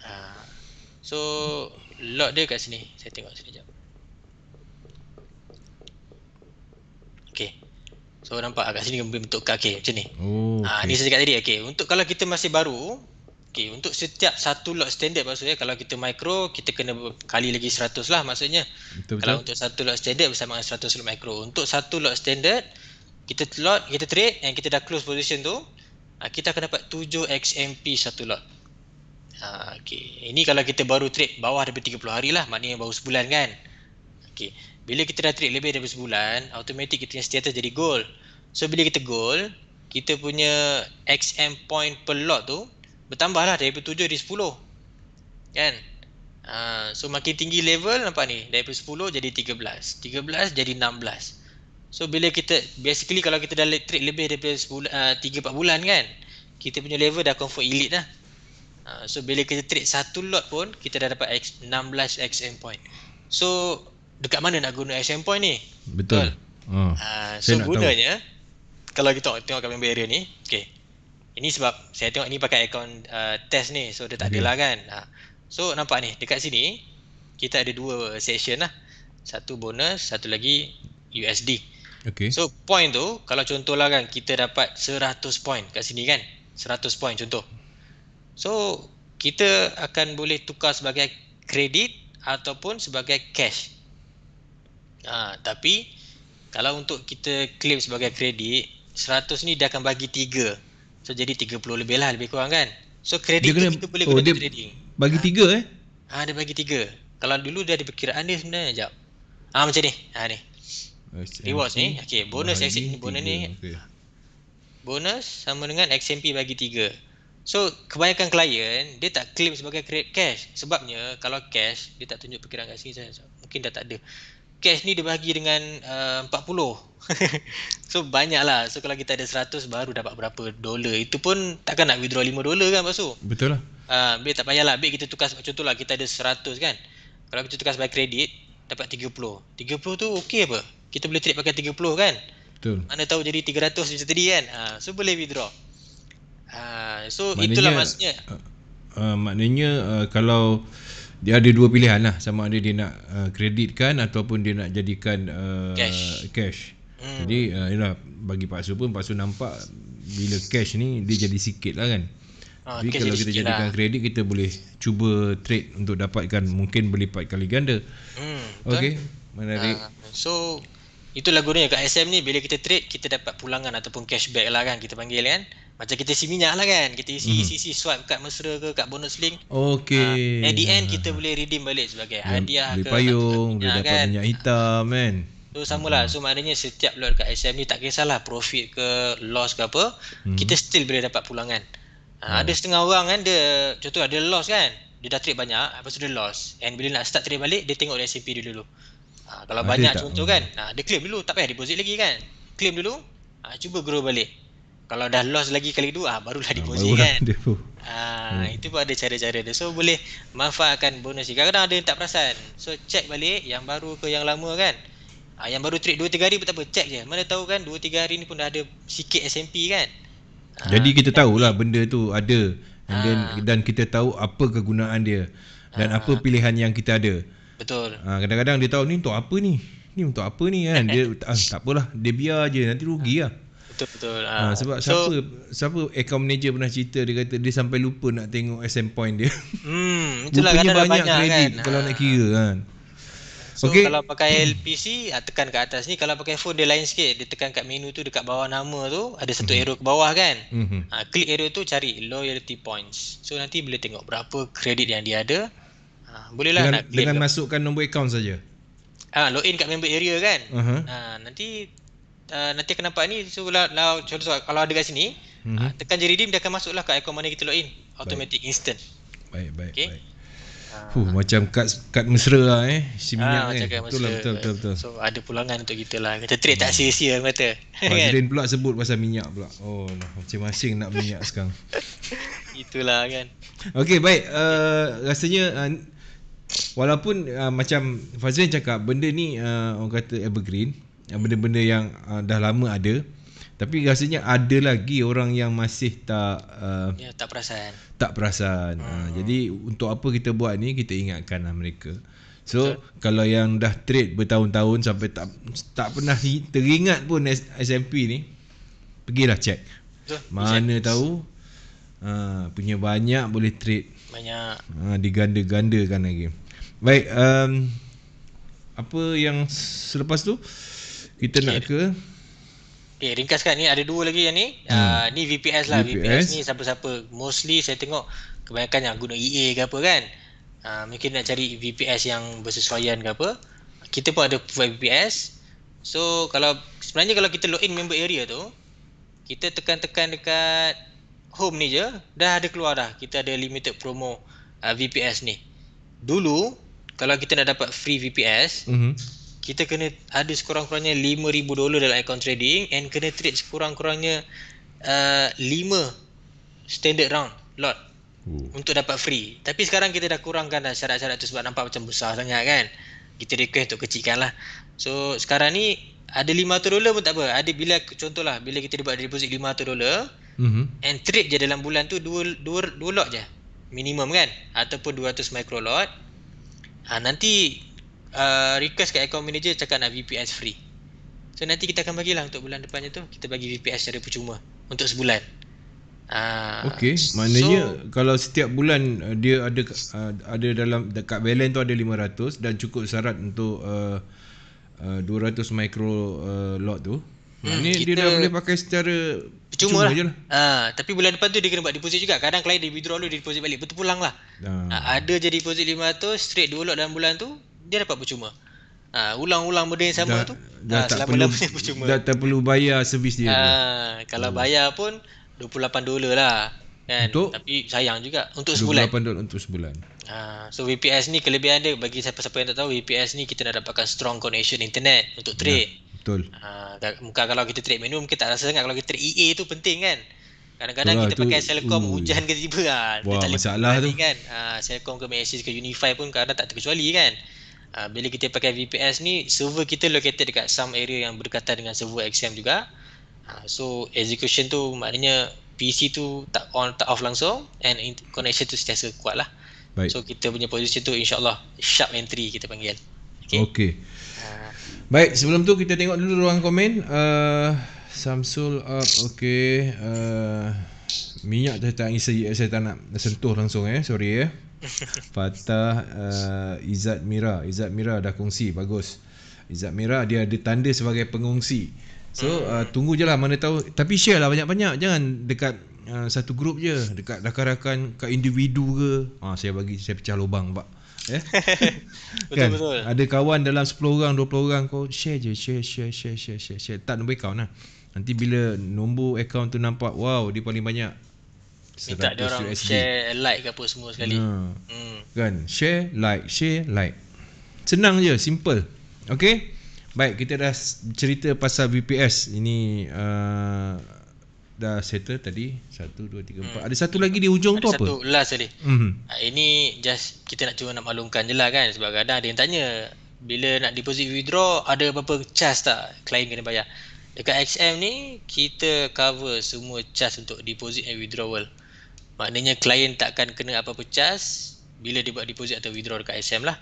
ha, so lot dia kat sini saya tengok sini jap Okay So nampak kat sini bentuk kaki okay, macam ni. Oh, okay. ha, ni saya cakap tadi. Okay. Untuk kalau kita masih baru, Okey, untuk setiap satu lot standard maksudnya kalau kita mikro, kita kena kali lagi 100 lah maksudnya. Betul, kalau betul. untuk satu lot standard bersama dengan 100 lot mikro. Untuk satu lot standard, kita lot, kita trade yang kita dah close position tu, ah, kita akan dapat 7 XMP satu lot. Ha, okay. Ini kalau kita baru trade bawah daripada 30 hari lah, maknanya baru sebulan kan. Okey, bila kita dah trade lebih daripada sebulan, automatik kita punya status jadi gold. So bila kita gold, kita punya XM point per lot tu, bertambahlah dari 7 jadi 10 kan uh, so makin tinggi level nampak ni dari 10 jadi 13 13 jadi 16 so bila kita basically kalau kita dah elektrik lebih daripada 10, uh, 3 4 bulan kan kita punya level dah comfort elite dah uh, so bila kita trick satu lot pun kita dah dapat X, 16 XM point so dekat mana nak guna XM point ni betul, betul? Oh, uh, so gunanya tahu. kalau kita tengok kat member area ni okay ini sebab saya tengok ini pakai akaun uh, test ni so dia tak okay. adalah kan uh. so nampak ni dekat sini kita ada dua section lah satu bonus satu lagi USD okay. so point tu kalau contohlah kan kita dapat 100 point kat sini kan 100 point contoh so kita akan boleh tukar sebagai kredit ataupun sebagai cash ha, tapi kalau untuk kita claim sebagai kredit 100 ni dia akan bagi So jadi 30 lebih lah lebih kurang kan. So kredit dia kena, kita boleh oh, dia trading. Bagi ha? tiga eh? Ha, dia bagi tiga. Kalau dulu dia ada perkiraan dia sebenarnya sekejap. Ha, macam ni. Ha, ni. SMP Rewards ni. Okay, bonus XMP ni. Bonus ni. Okay. Bonus sama dengan XMP bagi tiga. So, kebanyakan klien, dia tak claim sebagai create cash. Sebabnya, kalau cash, dia tak tunjuk perkiraan kat sini. Mungkin dah tak ada cash ni dia bagi dengan uh, 40 So banyak lah So kalau kita ada 100 baru dapat berapa dolar Itu pun takkan nak withdraw 5 dolar kan Pak Betul lah uh, ah, Bik tak payahlah Bik kita tukar macam tu lah Kita ada 100 kan Kalau kita tukar sebagai kredit Dapat 30 30 tu okey apa Kita boleh trade pakai 30 kan Betul Mana tahu jadi 300 macam tadi kan uh, So boleh withdraw uh, So maknanya, itulah maksudnya uh, uh, Maknanya uh, kalau Kalau dia ada dua pilihan lah sama ada dia nak uh, kreditkan ataupun dia nak jadikan uh, cash, cash. Hmm. jadi uh, yalah, bagi Pak Su pun Pak Su nampak bila cash ni dia jadi sikit lah kan Ha, Jadi kalau kita jadikan lah. kredit kita boleh cuba trade untuk dapatkan mungkin berlipat kali ganda. Hmm. Okey. Menarik. Ha, so Itulah gunanya kat SM ni bila kita trade kita dapat pulangan ataupun cashback lah kan kita panggil kan. Macam kita isi minyak lah kan. Kita isi, hmm. isi, isi swipe kat mesra ke kat bonus link. Okay. Uh, ah, at the end kita boleh redeem balik sebagai ya, hadiah beli ke. payung, boleh dapat kan. minyak hitam kan. So sama lah. So maknanya setiap lot kat SM ni tak kisahlah profit ke loss ke apa. Hmm. Kita still boleh dapat pulangan. Uh, ada setengah orang kan dia contoh ada loss kan. Dia dah trade banyak lepas tu dia loss. And bila nak start trade balik dia tengok dari dulu dulu. Ha, kalau ada banyak tak? contoh hmm. kan, ha, dia claim dulu tak payah deposit lagi kan. Claim dulu, ha, cuba grow balik. Kalau dah loss lagi kali dua, ha, barulah ha, deposit barulah kan. Ah, Ha, hmm. Itu pun ada cara-cara dia. So boleh manfaatkan bonus ni. Kadang-kadang ada yang tak perasan. So check balik yang baru ke yang lama kan. Ha, yang baru trade 2-3 hari pun tak apa, check je. Mana tahu kan 2-3 hari ni pun dah ada sikit SMP kan. Ha, Jadi kita tahu lah benda tu ada. And then, Dan kita tahu apa kegunaan dia. Dan ha. apa pilihan yang kita ada. Betul. Ha, kadang-kadang dia tahu ni untuk apa ni? Ni untuk apa ni kan? Dia ah, tak apalah, dia biar aje nanti rugi ah. lah. Betul betul. Ha, ah. sebab so, siapa siapa account manager pernah cerita dia kata dia sampai lupa nak tengok SM point dia. Hmm, itulah Rupanya kadang banyak, banyak kredit kan? kalau ha. nak kira ah. kan. So okay. kalau pakai LPC tekan kat atas ni kalau pakai phone dia lain sikit dia tekan kat menu tu dekat bawah nama tu ada satu mm-hmm. arrow ke bawah kan hmm ha, klik arrow tu cari loyalty points so nanti boleh tengok berapa kredit yang dia ada Ha, bolehlah lah nak Dengan masukkan nombor account saja. Ah, ha, login kat member area kan. Uh-huh. Ha, nanti uh, nanti akan nampak ni so, lah, lah, kalau ada kat sini uh-huh. ha, tekan je redeem dia akan masuklah kat account mana kita login. Automatic baik. instant. Baik baik okay. baik. Ha. Uh, huh, macam kad kad mesra lah eh si minyak ha, eh. Betul, lah, betul, betul betul So ada pulangan untuk kita lah. Kita trade hmm. tak sia-sia kata. Pak kan? pula sebut pasal minyak pula. Oh, macam lah, masing nak minyak sekarang. Itulah kan. Okey baik uh, rasanya uh, walaupun uh, macam Fazlin cakap benda ni uh, orang kata evergreen uh, benda-benda yang uh, dah lama ada tapi rasanya ada lagi orang yang masih tak uh, ya, tak perasan tak perasan uh, hmm. uh, jadi untuk apa kita buat ni kita ingatkanlah mereka so Betul. kalau yang dah trade bertahun-tahun sampai tak tak pernah teringat pun SMP ni pergilah check mana Betul. tahu uh, punya banyak boleh trade banyak ha, diganda-gandakan lagi Baik, um, apa yang selepas tu kita okay. nak ke? Okay, ringkaskan ni ada dua lagi yang ni. Hmm. Uh, ni VPS lah. VPS. VPS ni siapa-siapa. Mostly saya tengok kebanyakan yang guna EA ke apa kan. Uh, mungkin nak cari VPS yang bersesuaian ke apa. Kita pun ada provide VPS. So, kalau sebenarnya kalau kita login member area tu, kita tekan-tekan dekat home ni je, dah ada keluar dah. Kita ada limited promo uh, ah, VPS ni. Dulu, kalau kita nak dapat free VPS, mm-hmm. kita kena ada sekurang-kurangnya 5000 dolar dalam account trading and kena trade sekurang-kurangnya uh, 5 standard round lot Ooh. untuk dapat free. Tapi sekarang kita dah kurangkan dah syarat-syarat tu sebab nampak macam besar sangat kan. Kita request untuk kecilkan lah. So sekarang ni ada 500 dolar pun tak apa. Ada bila contohlah bila kita buat deposit 500 dolar mm-hmm. and trade je dalam bulan tu dua dua dua lot je. Minimum kan ataupun 200 micro lot. Ha, nanti uh, request kat account manager cakap nak VPS free. So nanti kita akan bagilah untuk bulan depannya tu kita bagi VPS secara percuma untuk sebulan. Uh, ha, okay, maknanya so, kalau setiap bulan uh, dia ada uh, ada dalam dekat balance tu ada 500 dan cukup syarat untuk uh, uh, 200 micro uh, lot tu. Hmm, Ini hmm, dia dah boleh pakai secara cuma lah. lah. Ah, tapi bulan depan tu dia kena buat deposit juga. Kadang klien dia withdraw dulu, dia deposit balik. Betul pulang lah. Ha. Ha, ada je deposit 500, straight dua lot dalam bulan tu, dia dapat percuma. Ha, ulang-ulang benda yang sama dah, tu. Dah ha, tak perlu, Dah tak perlu bayar servis dia. Ha, kalau oh. bayar pun, 28 dolar lah. Kan? Untuk? Tapi sayang juga. Untuk sebulan. 28 dolar untuk sebulan. Ha, so VPS ni kelebihan dia bagi siapa-siapa yang tak tahu VPS ni kita dah dapatkan strong connection internet untuk trade. Ya. Betul. Ah, ha, muka kalau kita trade menu mungkin tak rasa sangat kalau kita trade EA tu penting kan. Kadang-kadang Itulah, kita pakai Selcom mm. hujan ke tiba ah. Wah, tak masalah tu. Kan. Ah, ha, uh, Selcom ke Mesh ke Unify pun kadang tak terkecuali kan. Uh, bila kita pakai VPS ni server kita located dekat some area yang berdekatan dengan server XM juga. Uh, so execution tu maknanya PC tu tak on tak off langsung and connection tu sentiasa kuat lah. Baik. So kita punya position tu insyaAllah sharp entry kita panggil. Okay. okay. Baik, sebelum tu kita tengok dulu ruang komen. Uh, Samsul up, okay. Uh, eh, minyak tertangis saya, eh, saya tak nak sentuh langsung eh. Sorry ya. Eh. Fatah uh, Izzat Mira. Izzat Mira dah kongsi, bagus. Izzat Mira dia ada tanda sebagai pengungsi. So, uh, tunggu je lah mana tahu. Tapi share lah banyak-banyak. Jangan dekat uh, satu grup je. Dekat rakan-rakan, dekat individu ke. Ah, uh, saya bagi, saya pecah lubang pak betul eh? kan? betul. Ada kawan dalam 10 orang, 20 orang kau share je, share share share share share. share. Tak nombor kau lah. Nanti bila nombor akaun tu nampak, wow, dia paling banyak. Minta dia orang USD. share like ke apa semua sekali. Ha. Hmm. Kan? Share, like, share, like. Senang je, simple. Okay? Baik, kita dah cerita pasal VPS. Ini uh, dah settle tadi 1 2 3 4 hmm. ada satu lagi di hujung tu apa satu last tadi hmm. ha, ini just kita nak cuba nak maklumkan jelah kan sebab kadang ada yang tanya bila nak deposit withdraw ada apa-apa charge tak klien kena bayar dekat XM ni kita cover semua charge untuk deposit and withdrawal maknanya klien takkan kena apa-apa charge bila dia buat deposit atau withdraw dekat XM lah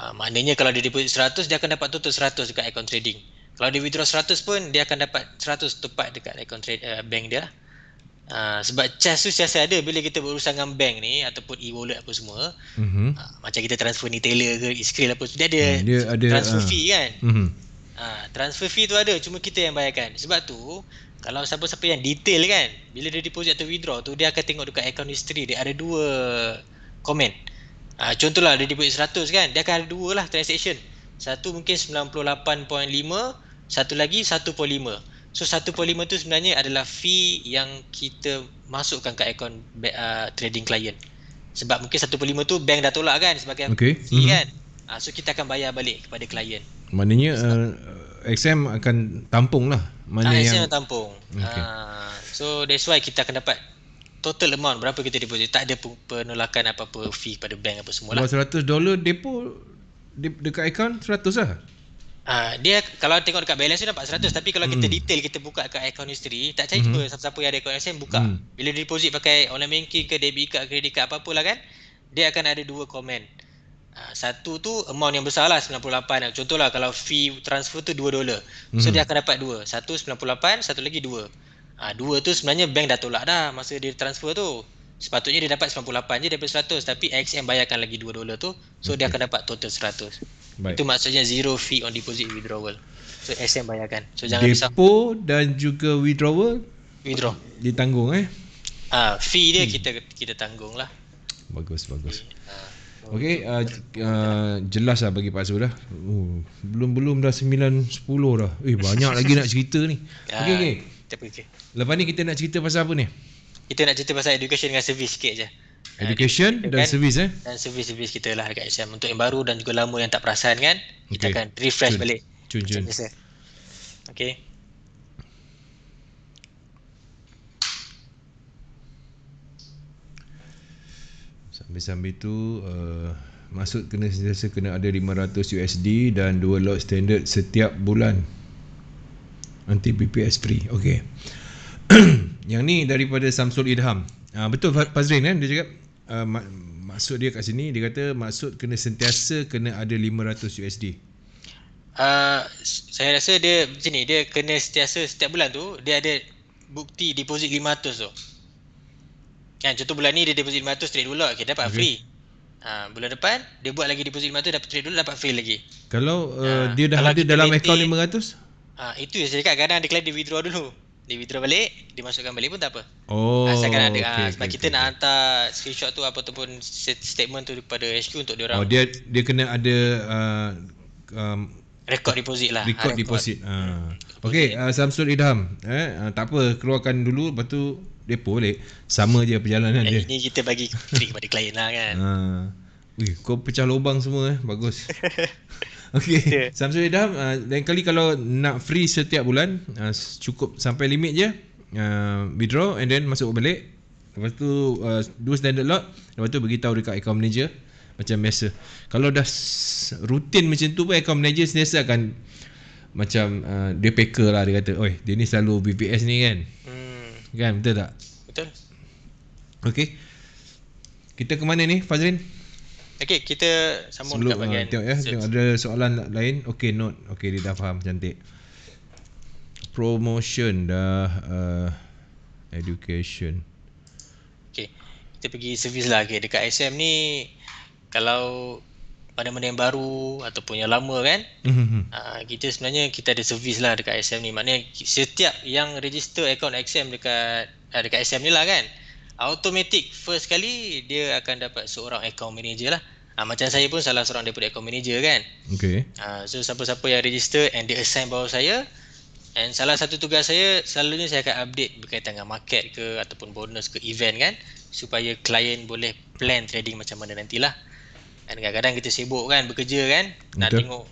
ha, maknanya kalau dia deposit 100 dia akan dapat total 100 dekat account trading kalau dia withdraw 100 pun dia akan dapat 100 tepat dekat account trade uh, bank dia uh, sebab charge tu siasat ada bila kita berurusan dengan bank ni ataupun e-wallet apa semua mm-hmm. uh, macam kita transfer ni tailor ke iskril apa dia ada, mm, dia ada transfer uh, fee kan mm-hmm. uh, transfer fee tu ada cuma kita yang bayarkan sebab tu kalau siapa-siapa yang detail kan bila dia deposit atau withdraw tu dia akan tengok dekat account history dia ada dua komen uh, contohlah dia deposit 100 kan dia akan ada dua lah transaction satu mungkin 98.5 satu lagi 1.5 so 1.5 tu sebenarnya adalah fee yang kita masukkan ke akaun uh, trading client sebab mungkin 1.5 tu bank dah tolak kan sebagai okay. fee mm-hmm. kan uh, so kita akan bayar balik kepada client maknanya uh, XM akan tampung lah mana ah, yang XM tampung okay. uh, ah, so that's why kita akan dapat total amount berapa kita deposit tak ada penolakan apa-apa fee pada bank apa semua lah 100 dolar depo dekat akaun 100 lah Ha, dia kalau tengok dekat balance tu dapat 100 tapi kalau mm. kita hmm. detail kita buka kat account history tak cari mm. siapa-siapa yang ada account SM buka mm. bila deposit pakai online banking ke debit card credit card apa-apa lah kan dia akan ada dua komen ha, ah, satu tu amount yang besar lah 98 ah, contohlah kalau fee transfer tu 2 dolar so hmm. dia akan dapat dua satu 98 satu lagi dua ha, dua tu sebenarnya bank dah tolak dah masa dia transfer tu sepatutnya dia dapat 98 je daripada 100 tapi XM bayarkan lagi 2 dolar tu so okay. dia akan dapat total 100 Baik. itu maksudnya zero fee on deposit withdrawal so XM bayarkan so jangan risau dan juga withdrawal withdraw ditanggung eh ah uh, fee dia hmm. kita kita tanggung lah bagus bagus okay. uh, uh, jelas lah bagi Pak Su dah. Uh, belum-belum dah 9, 10 dah. Eh, banyak lagi nak cerita ni. Ah, okay Okay. Lepas ni kita nak cerita pasal apa ni? kita nak cerita pasal education dengan service sikit je. Education uh, dan kan? service eh. Dan service-service kita lah dekat SM untuk yang baru dan juga lama yang tak perasan kan. Kita akan refresh Cun. balik. Cun, Cun. Biasa. Okay. Sambil-sambil tu uh, maksud kena sentiasa kena ada 500 USD dan 2 lot standard setiap bulan. anti BPS free. Okay. yang ni daripada Samsul Idham. Uh, betul Fazrin kan dia cakap uh, ah, mak, maksud dia kat sini dia kata maksud kena sentiasa kena ada 500 USD. Uh, saya rasa dia macam ni dia kena sentiasa setiap bulan tu dia ada bukti deposit 500 tu. Kan contoh bulan ni dia deposit 500 trade dulu lah. okey dapat okay. free. Ha, bulan depan dia buat lagi deposit 500 dapat trade dulu dapat free lagi. Kalau uh, ha, dia dah kalau ada dalam akaun 500? Ha, itu yang saya cakap kadang dia kena withdraw dulu. Di withdraw balik Dimasukkan balik pun tak apa Oh Asalkan ah, ada ah, okay, Sebab okay, kita okay. nak hantar Screenshot tu apa pun statement tu Kepada HQ untuk orang. Oh dia Dia kena ada uh, um, Record deposit lah Record, ha, deposit ha. Hmm. Okay uh, Samsul Idham eh, uh, Tak apa Keluarkan dulu Lepas tu Depo balik Sama je perjalanan eh, dia Ini kita bagi Trick kepada klien lah kan uh, Ui, Kau pecah lubang semua eh Bagus Okey. Okay. Samsul Idham, uh, lain kali kalau nak free setiap bulan, uh, cukup sampai limit je. Uh, withdraw and then masuk balik. Lepas tu dua uh, standard lot, lepas tu beritahu dekat account manager macam biasa. Kalau dah rutin macam tu pun account manager sentiasa akan macam uh, dia packer lah dia kata, "Oi, dia ni selalu BPS ni kan?" Hmm. Kan, betul tak? Betul. Okey. Kita ke mana ni, Fazrin? Okay kita sambung Sebelum, dekat bahagian uh, tengok ya tengok ada soalan lain Okay note Okay dia dah faham cantik Promotion dah uh, Education Okay Kita pergi servis lah okay, Dekat SM ni Kalau Pada benda yang baru Ataupun yang lama kan mm-hmm. uh, Kita sebenarnya Kita ada servis lah Dekat SM ni Maknanya Setiap yang register Account XM dekat uh, Dekat SM ni lah kan automatic first kali dia akan dapat seorang account manager lah ha, macam saya pun salah seorang daripada account manager kan okay. ha, ah, so siapa-siapa yang register and dia assign bawah saya and salah satu tugas saya selalunya saya akan update berkaitan dengan market ke ataupun bonus ke event kan supaya klien boleh plan trading macam mana nantilah dan kadang-kadang kita sibuk kan bekerja kan okay. nak tengok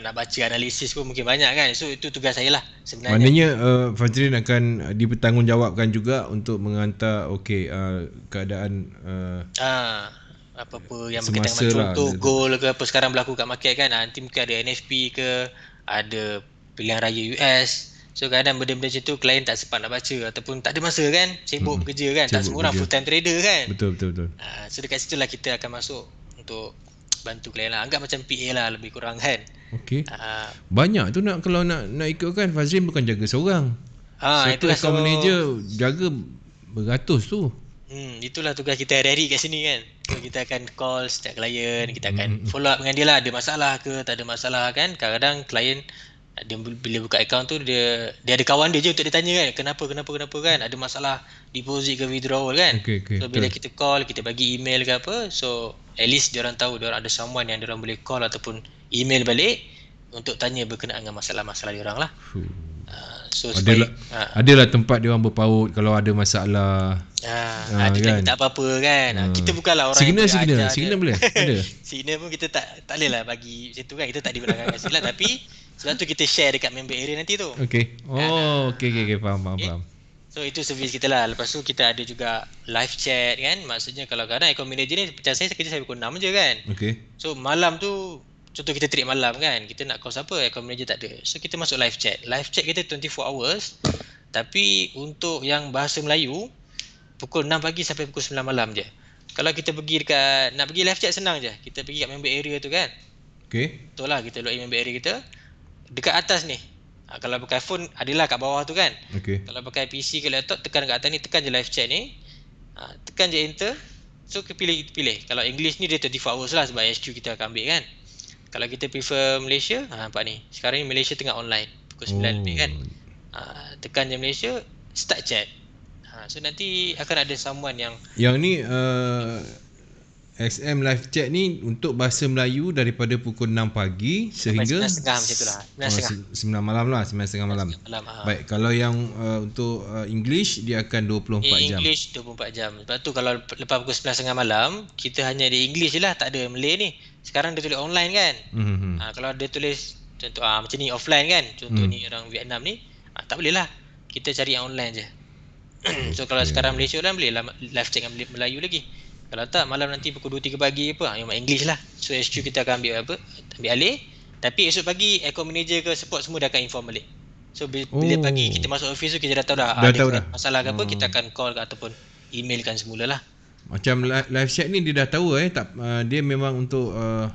nak baca analisis pun mungkin banyak kan so itu tugas saya lah sebenarnya maknanya uh, eh, Fazrin akan eh, dipertanggungjawabkan juga untuk menghantar okay uh, keadaan uh, uh, apa-apa yang berkaitan macam lah, contoh goal ke apa sekarang berlaku kat market kan ah, nanti mungkin ada NFP ke ada pilihan raya US so kadang benda-benda macam tu klien tak sempat nak baca ataupun tak ada masa kan sibuk hmm, bekerja kan sibuk tak semua orang full time trader kan betul betul betul uh, so dekat situlah kita akan masuk untuk bantu klien lah anggap macam PA lah lebih kurang kan Okey. Uh, banyak tu nak kalau nak nak ikut Fazrin bukan jaga seorang. Ha uh, itu so, manager jaga beratus tu. Hmm itulah tugas kita hari-hari kat sini kan. So, kita akan call setiap klien, kita akan hmm, hmm, hmm. follow up dengan dia lah ada masalah ke tak ada masalah kan. Kadang-kadang klien dia bila buka account tu dia dia ada kawan dia je untuk dia tanya kan kenapa kenapa kenapa kan ada masalah deposit ke withdrawal kan okay, okay, so bila betul. kita call kita bagi email ke apa so at least dia orang tahu dia orang ada someone yang dia orang boleh call ataupun email balik untuk tanya berkenaan dengan masalah-masalah dia orang lah uh, So adalah, sebaik, ha. adalah tempat dia orang berpaut kalau ada masalah. Ah, ah, dia kan? tak apa-apa kan. Ah. Kita hmm. bukanlah orang signal, yang signal, signal, signal boleh. Ada. signal pun kita tak tak leh lah bagi macam tu kan. Kita tak diberangkan silat tapi sebab tu kita share dekat member area nanti tu. Okey. Oh, ah, okey okey okay, faham Okay. faham. So itu servis kita lah. Lepas tu kita ada juga live chat kan. Maksudnya kalau kadang ekonomi manager ni macam saya kerja saya pukul 6 je kan. Okey. So malam tu contoh kita trade malam kan kita nak call siapa account manager tak ada so kita masuk live chat live chat kita 24 hours tapi untuk yang bahasa Melayu pukul 6 pagi sampai pukul 9 malam je kalau kita pergi dekat nak pergi live chat senang je kita pergi kat member area tu kan okey betul lah kita login member area kita dekat atas ni ha, kalau pakai phone adalah kat bawah tu kan okey kalau pakai PC ke laptop tekan kat atas ni tekan je live chat ni ha, tekan je enter so kita pilih pilih kalau english ni dia 24 hours lah sebab HQ kita akan ambil kan kalau kita prefer Malaysia ha, nampak ni sekarang ni Malaysia tengah online pukul 9 oh. lebih kan oh. ha, tekan je Malaysia start chat ha, so nanti akan ada someone yang yang ni uh, SM live chat ni untuk bahasa Melayu daripada pukul 6 pagi sehingga 9.30 macam itulah 9.30 malam lah 9.30 malam, 9 malam ha. baik kalau yang uh, untuk uh, English dia akan 24 English, jam English 24 jam lepas tu kalau lepas pukul 9.30 malam kita hanya ada English je lah tak ada Malay ni sekarang dia tulis online kan mm-hmm. uh, kalau dia tulis contoh uh, macam ni offline kan contoh mm. ni orang Vietnam ni uh, tak boleh lah kita cari yang online je so kalau sekarang Malaysia online boleh lah live chat dengan Melayu lagi kalau tak malam nanti pukul 2-3 pagi apa yang English lah so SQ kita akan ambil apa ambil alih tapi esok pagi aircon manager ke support semua dah akan inform balik so bila oh. pagi kita masuk office tu kita dah tahu dah, dah ada tahu dah. masalah ke apa oh. kita hmm. akan call ke, ataupun emailkan semula lah macam live chat ni dia dah tahu eh tak uh, dia memang untuk uh,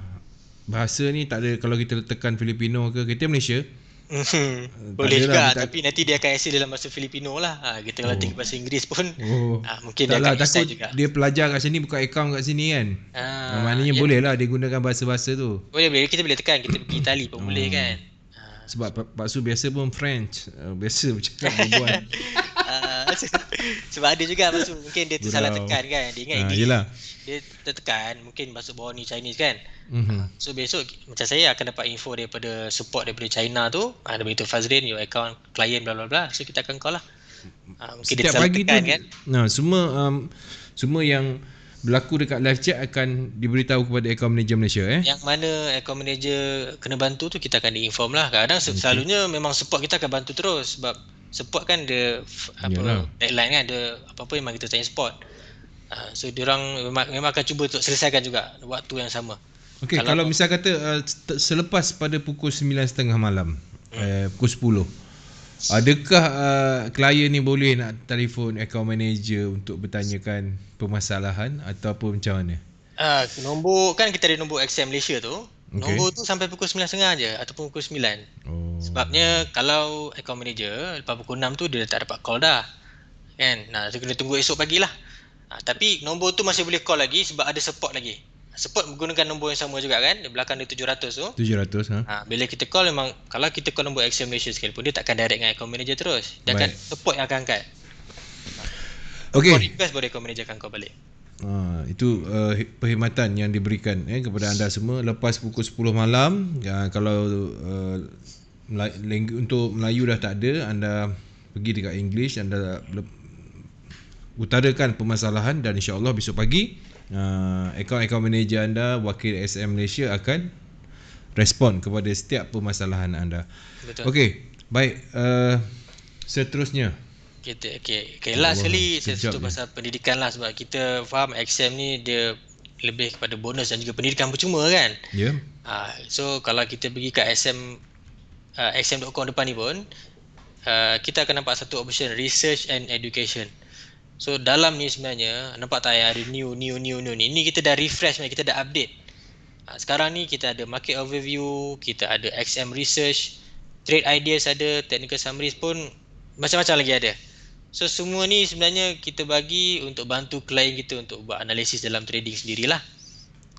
bahasa ni tak ada kalau kita tekan Filipino ke kita Malaysia hmm. uh, boleh lah, juga lah, tapi nanti dia akan essay dalam bahasa Filipino lah ha, kita kalau oh. tinggal bahasa Inggeris pun oh. ha, mungkin tak dia akan essay lah, juga dia pelajar kat sini buka account kat sini kan ha, ah, maknanya ya. boleh lah dia gunakan bahasa-bahasa tu boleh boleh kita boleh tekan kita pergi Itali pun boleh hmm. kan ha. sebab Pak Su biasa pun French ah, biasa bercakap berbual sebab ada juga masuk mungkin dia tu salah tekan kan. Dia ingat ha, Dia tertekan mungkin masuk bawah ni Chinese kan. Mm-hmm. So besok macam saya akan dapat info daripada support daripada China tu. Ha, ah, begitu Fazrin your account client bla bla bla. So kita akan call lah. Ha, mungkin Setiap dia tersalah tekan tu, kan. Nah, semua um, semua yang berlaku dekat live chat akan diberitahu kepada account manager Malaysia eh. Yang mana account manager kena bantu tu kita akan diinform lah. Kadang okay. selalunya memang support kita akan bantu terus sebab support kan dia apa Yalah. deadline kan dia apa-apa memang kita tanya support. Uh, ah, so dia orang memang, memang akan cuba untuk selesaikan juga waktu yang sama. Okay, kalau, kalau misal kata uh, selepas pada pukul 9.30 malam hmm. eh pukul 10. Adakah uh, klien ni boleh nak telefon account manager untuk bertanyakan permasalahan ataupun macam mana? Uh, nombor kan kita ada nombor XM Malaysia tu. Okay. Nombor tu sampai pukul 9 setengah je ataupun pukul 9. Oh. Sebabnya kalau account manager lepas pukul 6 tu dia tak dapat call dah. Kan? Nah, dia kena tunggu esok pagilah. Ha, tapi nombor tu masih boleh call lagi sebab ada support lagi. Support menggunakan nombor yang sama juga kan? Di belakang dia 700 tu. 700 ha. ha bila kita call memang kalau kita call nombor Excel Malaysia sekalipun dia takkan direct dengan account manager terus. Dia akan support yang akan angkat. Okay. Kau request boleh account manager akan balik. Ha, itu uh, perkhidmatan yang diberikan eh, kepada anda semua lepas pukul 10 malam uh, kalau uh, untuk Melayu dah tak ada anda pergi dekat English anda utarakan permasalahan dan insya Allah besok pagi uh, akaun-akaun manager anda wakil SM Malaysia akan respon kepada setiap permasalahan anda Betul. Okay, baik uh, seterusnya Okay, okay. okay oh, last sekali saya setuju pasal eh. pendidikan lah sebab kita faham exam ni dia lebih kepada bonus dan juga pendidikan percuma kan. Ya. Yeah. Uh, so kalau kita pergi kat SM uh, ah, xm.com depan ni pun uh, kita akan nampak satu option research and education. So dalam ni sebenarnya nampak tak ada new new new new ni. Ni kita dah refresh kita dah update. Ah, sekarang ni kita ada market overview, kita ada XM research, trade ideas ada, technical summaries pun macam-macam lagi ada. So semua ni sebenarnya kita bagi untuk bantu klien kita untuk buat analisis dalam trading sendirilah.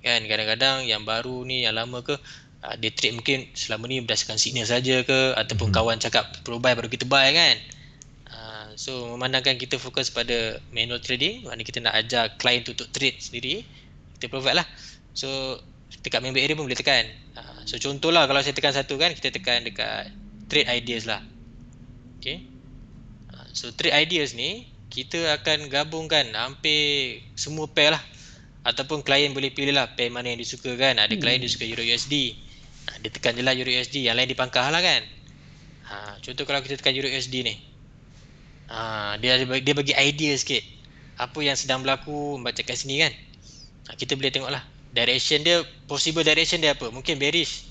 Kan kadang-kadang yang baru ni yang lama ke ah, dia trade mungkin selama ni berdasarkan signal saja ke ataupun hmm. kawan cakap perlu buy baru kita buy kan. Ah, so memandangkan kita fokus pada manual trading, maknanya kita nak ajar klien untuk trade sendiri, kita provide lah. So dekat member area pun boleh tekan. Ah, so contohlah kalau saya tekan satu kan kita tekan dekat trade ideas lah. Okay so trade ideas ni kita akan gabungkan hampir semua pair lah ataupun klien boleh pilih lah pair mana yang disuka kan ada hmm. klien dia suka euro USD ha, dia tekan je lah euro USD yang lain dipangkah lah kan ha, contoh kalau kita tekan euro USD ni ha, dia, dia bagi idea sikit apa yang sedang berlaku baca kat sini kan ha, kita boleh tengok lah direction dia possible direction dia apa mungkin bearish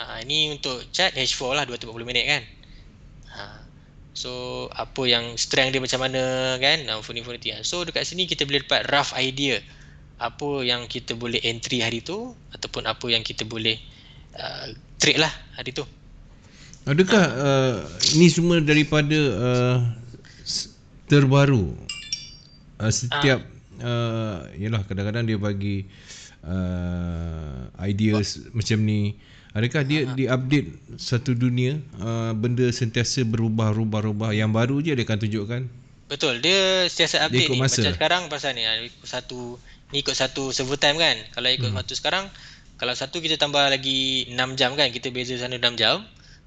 ha, ini untuk chart H4 lah 240 minit kan So apa yang strength dia macam mana kan um, ah, Funity-funity So dekat sini kita boleh dapat rough idea Apa yang kita boleh entry hari tu Ataupun apa yang kita boleh uh, Trade lah hari tu Adakah uh, ini semua daripada uh, terbaru uh, setiap uh, yalah kadang-kadang dia bagi uh, ideas oh. macam ni Adakah dia Aha. diupdate satu dunia uh, benda sentiasa berubah-ubah-ubah yang baru je dia akan tunjukkan? Betul. Dia sentiasa update dia ikut masa. ni. Macam sekarang pasal ni ha, ikut satu ni ikut satu server time kan. Kalau ikut hmm. satu sekarang kalau satu kita tambah lagi 6 jam kan kita beza sana 6 jam.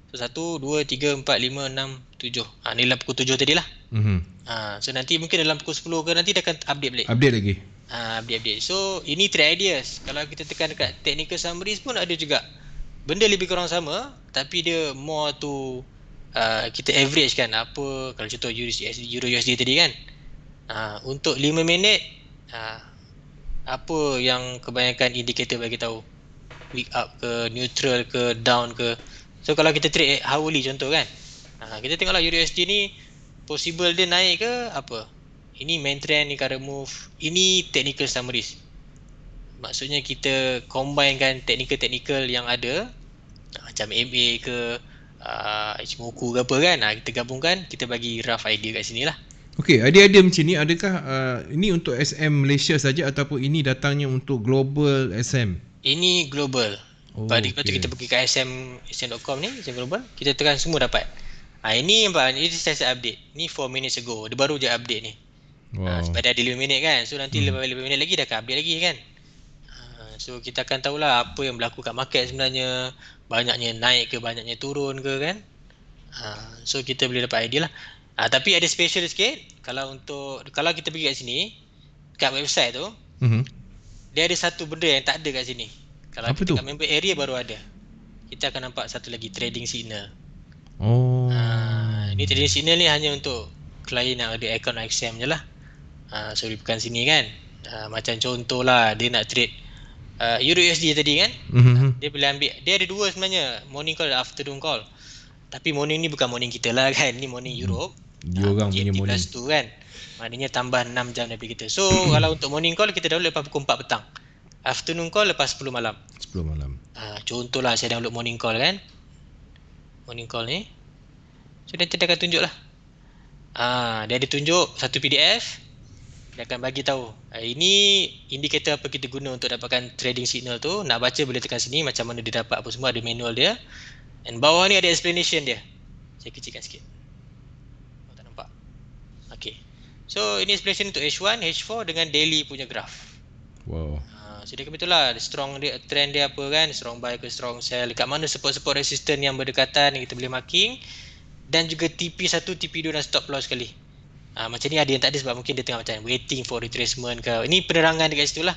So, satu, dua, tiga, empat, lima, enam, tujuh. Ha, ni dalam pukul tujuh tadi lah. mm Ha, so, nanti mungkin dalam pukul sepuluh ke nanti dia akan update balik. Update lagi. Ha, update, update. So, ini three ideas. Kalau kita tekan dekat technical summaries pun ada juga benda lebih kurang sama tapi dia more to uh, kita average kan apa kalau contoh euro USD, euro USD tadi kan uh, untuk 5 minit uh, apa yang kebanyakan indikator bagi tahu week up ke neutral ke down ke so kalau kita trade hourly contoh kan uh, kita tengoklah euro USD ni possible dia naik ke apa ini main trend ni current move ini technical summaries maksudnya kita combinekan teknikal-teknikal yang ada macam MA ke uh, Ichimoku ke apa kan uh, kita gabungkan kita bagi rough idea kat sini lah Okey, idea ada macam ni adakah uh, ini untuk SM Malaysia saja ataupun ini datangnya untuk global SM? Ini global. Oh, Bagi okay. kita pergi ke SM, sm.com ni, SM global, kita tekan semua dapat. Ah ha, ini apa? Ini saya update. Ni 4 minutes ago. Dia baru je update ni. Ah, wow. Ha, sebab dia ada 5 minit kan. So nanti hmm. lebih 5 minit lagi dah akan update lagi kan. So kita akan tahulah apa yang berlaku kat market sebenarnya Banyaknya naik ke banyaknya turun ke kan ha, So kita boleh dapat idea lah ha, Tapi ada special sikit Kalau untuk kalau kita pergi kat sini Kat website tu mm-hmm. Dia ada satu benda yang tak ada kat sini Kalau apa kita tu? kat member area baru ada Kita akan nampak satu lagi trading signal Oh. Ha, ini trading signal ni hanya untuk Klien yang ada account XM je lah ha, So dia bukan sini kan ha, Macam contoh lah dia nak trade uh, Euro USD tadi kan mm-hmm. dia boleh ambil dia ada dua sebenarnya morning call afternoon call tapi morning ni bukan morning kita lah kan ni morning mm. Europe dia uh, orang ah, punya morning tu kan maknanya tambah 6 jam daripada kita so hmm. kalau untuk morning call kita download lepas pukul 4 petang afternoon call lepas 10 malam 10 malam uh, lah saya download morning call kan morning call ni so nanti dia akan tunjuk lah uh, dia ada tunjuk satu PDF dia akan bagi tahu eh, ini indikator apa kita guna untuk dapatkan trading signal tu nak baca boleh tekan sini macam mana dia dapat apa semua ada manual dia and bawah ni ada explanation dia saya kecilkan sikit oh, tak nampak ok so ini explanation untuk H1 H4 dengan daily punya graph wow ah, so dia kata lah strong trend dia apa kan strong buy ke strong sell dekat mana support-support resistance yang berdekatan yang kita boleh marking dan juga TP1, TP2 dan stop loss sekali Ha, macam ni ada yang tak ada sebab mungkin dia tengah macam waiting for retracement ke. Ini penerangan dekat situ lah.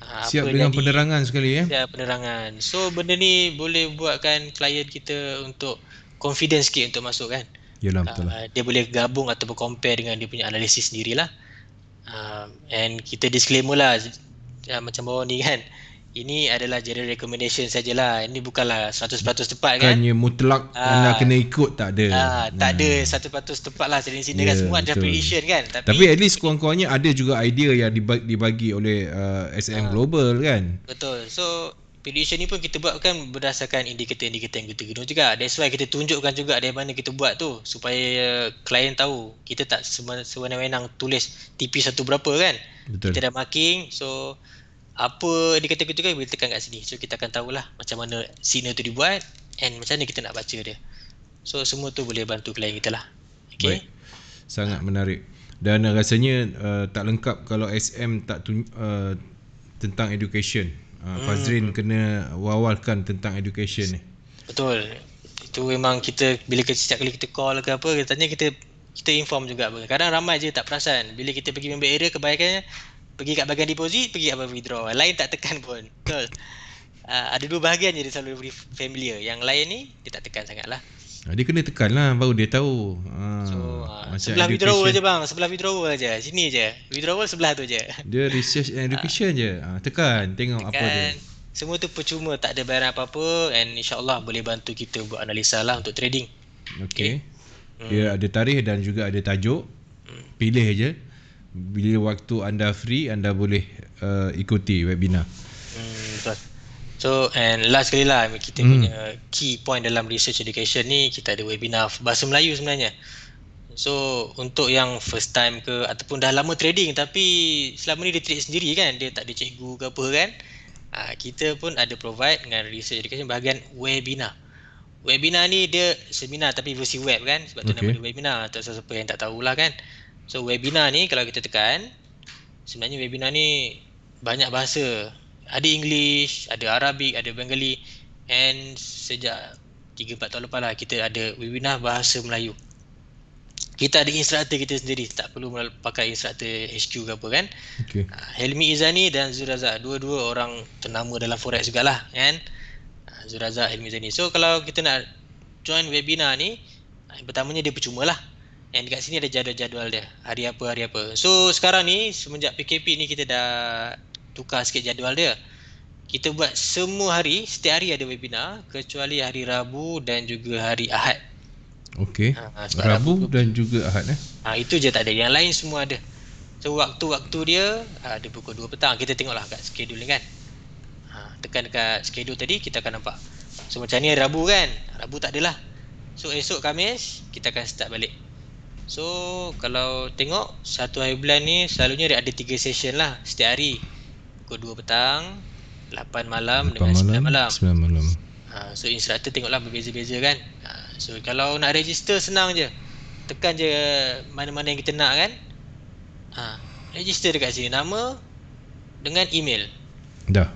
Ha, siap dengan jadi, penerangan sekali eh? ya. Siap penerangan. So benda ni boleh buatkan klien kita untuk confidence sikit untuk masuk kan. Yalah betul lah. ah, dia boleh gabung atau compare dengan dia punya analisis sendirilah. Ha, and kita disclaimer lah ya, macam bawah ni kan ini adalah jadi recommendation sajalah. Ini bukanlah 100% tepat kan. Bukannya mutlak ah. anda kena ikut tak ada. Aa, ah, tak hmm. ada 100% tepat lah. Sini sini yeah, kan ya, semua prediction kan. Tapi, Tapi at least kurang-kurangnya ada juga idea yang dibagi, dibagi oleh uh, SM aa, ah. Global kan. Betul. So prediction ni pun kita buat kan berdasarkan indikator-indikator yang kita guna juga. That's why kita tunjukkan juga dari mana kita buat tu. Supaya klien uh, tahu kita tak sewenang-wenang tulis TP satu berapa kan. Betul. Kita dah marking. So apa dia kata juga boleh tekan kat sini so kita akan tahulah macam mana scene tu dibuat and macam mana kita nak baca dia so semua tu boleh bantu klien kita lah okay? baik sangat menarik dan rasanya uh, tak lengkap kalau SM tak tun- uh, tentang education uh, hmm. Fazrin kena wawalkan tentang education ni betul itu memang kita bila kita setiap kali kita call ke apa kita tanya kita kita inform juga apa. kadang ramai je tak perasan bila kita pergi member area kebaikannya pergi kat bahagian deposit, pergi kat withdraw. Yang Lain tak tekan pun. Betul. Uh, ada dua bahagian je dia selalu beri familiar. Yang lain ni dia tak tekan sangat lah. Ah, dia kena tekan lah baru dia tahu. Uh, so, uh, sebelah withdraw withdrawal je bang. Sebelah withdraw je. Sini je. withdraw sebelah tu je. Dia research and education uh, je. Uh, tekan. Tengok tekan. apa dia. Semua tu percuma. Tak ada bayaran apa-apa. And insyaAllah boleh bantu kita buat analisa lah untuk trading. Okay. okay. Dia hmm. ada tarikh dan juga ada tajuk. Hmm. Pilih je bila waktu anda free anda boleh uh, ikuti webinar hmm, So and last kali lah kita hmm. punya key point dalam research education ni kita ada webinar bahasa Melayu sebenarnya. So untuk yang first time ke ataupun dah lama trading tapi selama ni dia trade sendiri kan dia tak ada cikgu ke apa kan. Uh, kita pun ada provide dengan research education bahagian webinar. Webinar ni dia seminar tapi versi web kan sebab tu okay. nama dia webinar atau sesuatu yang tak tahulah kan. So webinar ni kalau kita tekan sebenarnya webinar ni banyak bahasa. Ada English, ada Arabic, ada Bengali and sejak 3 4 tahun lepas lah kita ada webinar bahasa Melayu. Kita ada instructor kita sendiri tak perlu pakai instructor HQ ke apa kan. Okay. Ah, Helmi Izani dan Zurazak dua-dua orang ternama dalam forex juga jugalah kan. Ah, Zurazak Helmi Izani. So kalau kita nak join webinar ni pertamanya dia percuma lah And kat sini ada jadual-jadual dia Hari apa, hari apa So sekarang ni Semenjak PKP ni kita dah Tukar sikit jadual dia Kita buat semua hari Setiap hari ada webinar Kecuali hari Rabu Dan juga hari Ahad Okey. ha, Rabu, Rabu dan juga Ahad eh ha, Itu je tak ada Yang lain semua ada So waktu-waktu dia ha, Ada ha, pukul 2 petang Kita tengoklah kat schedule ni kan ha, Tekan dekat schedule tadi Kita akan nampak So macam ni Rabu kan Rabu tak adalah So esok Kamis Kita akan start balik So kalau tengok satu hari bulan ni selalunya ada tiga session lah setiap hari Pukul dua petang, lapan malam 8 dengan malam, malam, malam. Ha, So instructor tengoklah berbeza-beza kan ha, So kalau nak register senang je Tekan je mana-mana yang kita nak kan ha, Register dekat sini nama dengan email Dah,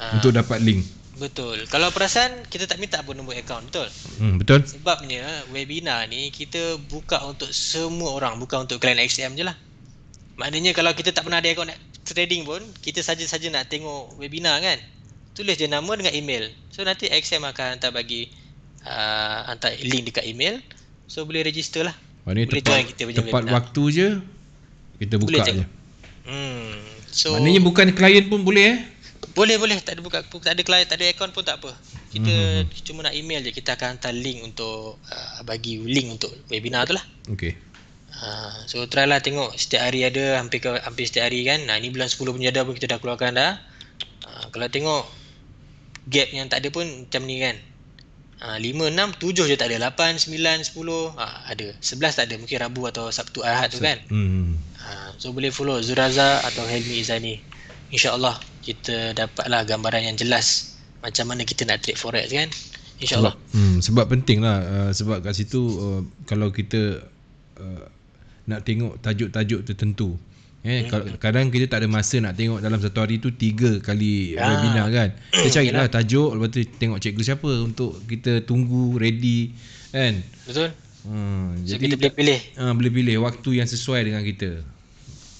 ha. untuk dapat link Betul. Kalau perasan kita tak minta pun nombor akaun, betul? Hmm, betul. Sebabnya webinar ni kita buka untuk semua orang, bukan untuk klien XM je lah. Maknanya kalau kita tak pernah ada akaun trading pun, kita saja-saja nak tengok webinar kan. Tulis je nama dengan email. So nanti XM akan hantar bagi uh, hantar link dekat email. So boleh register lah. Maknanya oh, boleh tepat, join kita tepat webinar. waktu je kita buka boleh je. Hmm. So, Maknanya bukan klien pun boleh eh? Boleh boleh tak ada buka tak ada client tak ada account pun tak apa. Kita mm-hmm. cuma nak email je kita akan hantar link untuk uh, bagi link untuk webinar tu lah. Okey. Uh, so try lah tengok setiap hari ada hampir ke, hampir setiap hari kan. Nah ini bulan 10 punya ada pun kita dah keluarkan dah. Uh, kalau tengok gap yang tak ada pun macam ni kan. Uh, 5, 6, 7 je tak ada 8, 9, 10 uh, Ada 11 tak ada Mungkin Rabu atau Sabtu Ahad tu kan hmm. Uh, so boleh follow Zuraza atau Helmi Izani insyaAllah kita dapatlah gambaran yang jelas macam mana kita nak trade forex kan insyaAllah sebab, hmm, sebab penting lah uh, sebab kat situ uh, kalau kita uh, nak tengok tajuk-tajuk tertentu Eh, hmm. kadang kita tak ada masa nak tengok dalam satu hari tu tiga kali ya. webinar kan. Kita hmm, carilah tajuk lepas tu tengok cikgu siapa untuk kita tunggu ready kan. Betul. Hmm, so jadi kita boleh pilih. Ah boleh pilih waktu yang sesuai dengan kita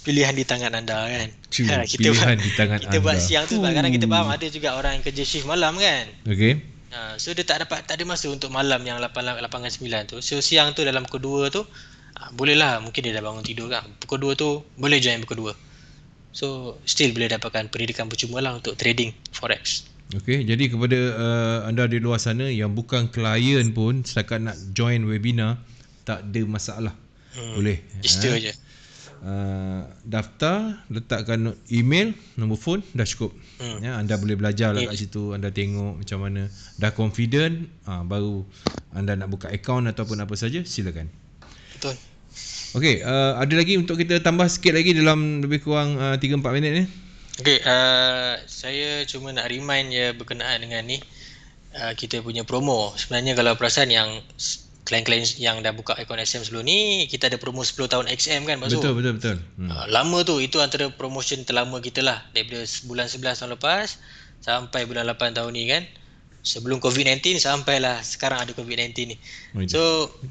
pilihan di tangan anda kan. True. Ha, kita pilihan buat, di tangan kita anda. Kita buat siang tu sebab kadang kita faham ada juga orang yang kerja shift malam kan. Okey. Ha, so dia tak dapat tak ada masa untuk malam yang 8 8.9 tu. So siang tu dalam pukul 2 tu ha, boleh lah mungkin dia dah bangun tidur kan. Pukul 2 tu boleh join pukul 2. So still boleh dapatkan pendidikan percuma lah untuk trading forex. Okey, jadi kepada uh, anda di luar sana yang bukan klien pun setakat nak join webinar tak ada masalah. Hmm, boleh. Just ha? Eh? je. Eh, daftar letakkan email nombor phone dah cukup hmm. ya anda boleh belajar lah hmm. kat situ anda tengok macam mana dah confident uh, baru anda nak buka account ataupun apa saja silakan betul okey uh, ada lagi untuk kita tambah sikit lagi dalam lebih kurang uh, 3 4 minit ni okey uh, saya cuma nak remind ya berkenaan dengan ni uh, kita punya promo sebenarnya kalau perasan yang klien-klien yang dah buka akaun XM sebelum ni kita ada promo 10 tahun XM kan Pak Zul betul betul betul hmm. Ah, lama tu itu antara promotion terlama kita lah daripada bulan 11 tahun lepas sampai bulan 8 tahun ni kan sebelum COVID-19 sampailah sekarang ada COVID-19 ni oh, so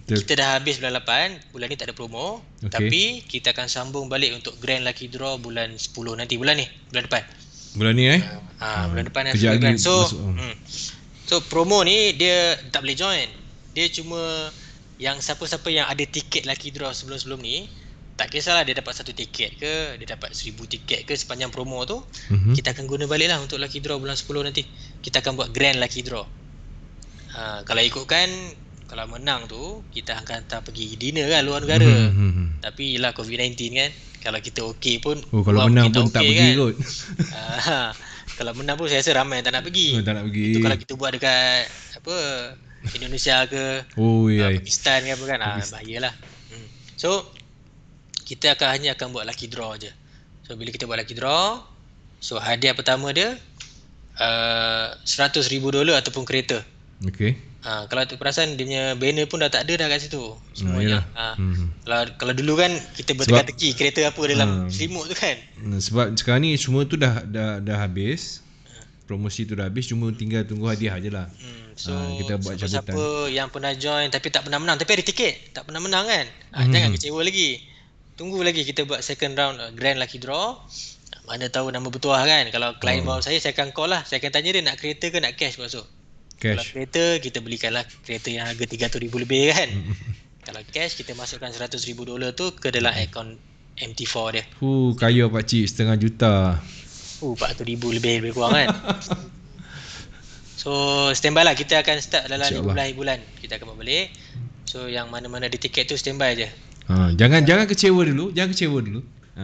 betul. kita dah habis bulan 8 bulan ni tak ada promo okay. tapi kita akan sambung balik untuk grand lucky draw bulan 10 nanti bulan ni bulan depan bulan ni eh ha, bulan ah, depan kejap lagi kan. so, masuk. Hmm. so promo ni dia tak boleh join dia cuma yang siapa-siapa yang ada tiket lucky draw sebelum-sebelum ni tak kisahlah dia dapat satu tiket ke dia dapat seribu tiket ke sepanjang promo tu mm-hmm. kita akan guna balik lah untuk lucky draw bulan 10 nanti kita akan buat grand lucky draw ha, kalau ikutkan kalau menang tu kita akan hantar pergi dinner kan luar negara mm-hmm. tapi yelah COVID-19 kan kalau kita okey pun oh, kalau menang pun okay, tak pergi kan. kot ha, kalau menang pun saya rasa ramai yang tak nak pergi oh, tak nak pergi itu kalau kita buat dekat apa Indonesia ke oh, iya. uh, Pakistan ke apa kan ah, Bahayalah hmm. So Kita akan hanya akan buat lucky draw je So bila kita buat lucky draw So hadiah pertama dia ah, Seratus ribu dolar ataupun kereta Okay ha, ah, Kalau tu perasan dia punya banner pun dah tak ada dah kat situ Semuanya nah, ha. Ah, hmm. kalau, kalau dulu kan kita berteka-teki kereta apa dalam hmm. selimut tu kan Sebab sekarang ni semua tu dah dah, dah habis Promosi tu dah habis cuma tinggal tunggu hadiah je lah hmm. So ha, kita buat siapa, siapa yang pernah join tapi tak pernah menang tapi ada tiket, tak pernah menang kan. Ha, hmm. Jangan kecewa lagi. Tunggu lagi kita buat second round uh, grand lucky draw. Mana tahu nama bertuah kan. Kalau klien oh. Hmm. bawa saya saya akan call lah. Saya akan tanya dia nak kereta ke nak cash masuk. Kalau kereta kita belikanlah kereta yang harga 300,000 lebih kan. Kalau cash kita masukkan 100,000 dolar tu ke dalam hmm. account MT4 dia. Hu, kaya pak cik setengah juta. Hu, 400,000 lebih lebih kurang kan. So standby lah kita akan start dalam InsyaAllah. 15 bulan kita akan balik. So yang mana-mana di tiket tu standby aje. Ha, jangan ha. jangan kecewa dulu, jangan kecewa dulu. Ha,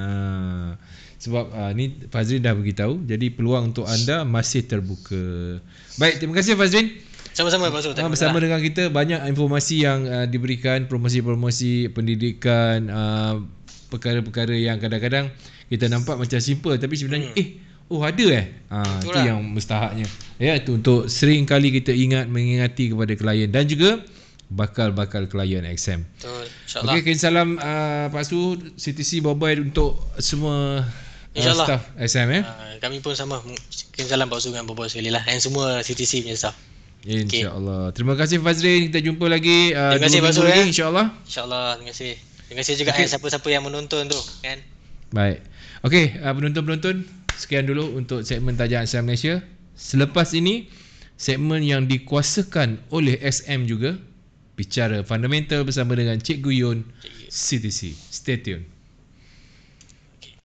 sebab ha, ni Fazrin dah beritahu jadi peluang untuk anda masih terbuka. Baik, terima kasih Fazrin. Sama-sama Pak Ha, bersama lah. dengan kita banyak informasi yang uh, diberikan promosi-promosi pendidikan uh, perkara-perkara yang kadang-kadang kita nampak macam simple tapi sebenarnya hmm. eh Oh ada eh ha, Itu lah. yang mustahaknya Ya itu untuk sering kali kita ingat Mengingati kepada klien Dan juga Bakal-bakal klien XM Betul InsyaAllah Okey salam uh, Pak Su CTC Bobai Untuk semua ah, InsyaAllah uh, Staff XM ya eh? uh, Kami pun sama kain salam Pak Su dan Bobai sekali lah Dan semua CTC punya staff InsyaAllah okay. Terima kasih Fazrin Kita jumpa lagi uh, Terima kasih Pak Su ya. InsyaAllah InsyaAllah Terima kasih Terima kasih juga okay. eh, Siapa-siapa yang menonton tu kan? Baik Okay, uh, Penonton-penonton sekian dulu untuk segmen tajam Islam Malaysia. Selepas ini, segmen yang dikuasakan oleh SM juga, bicara fundamental bersama dengan Cikgu Yun, CTC. Stay tuned.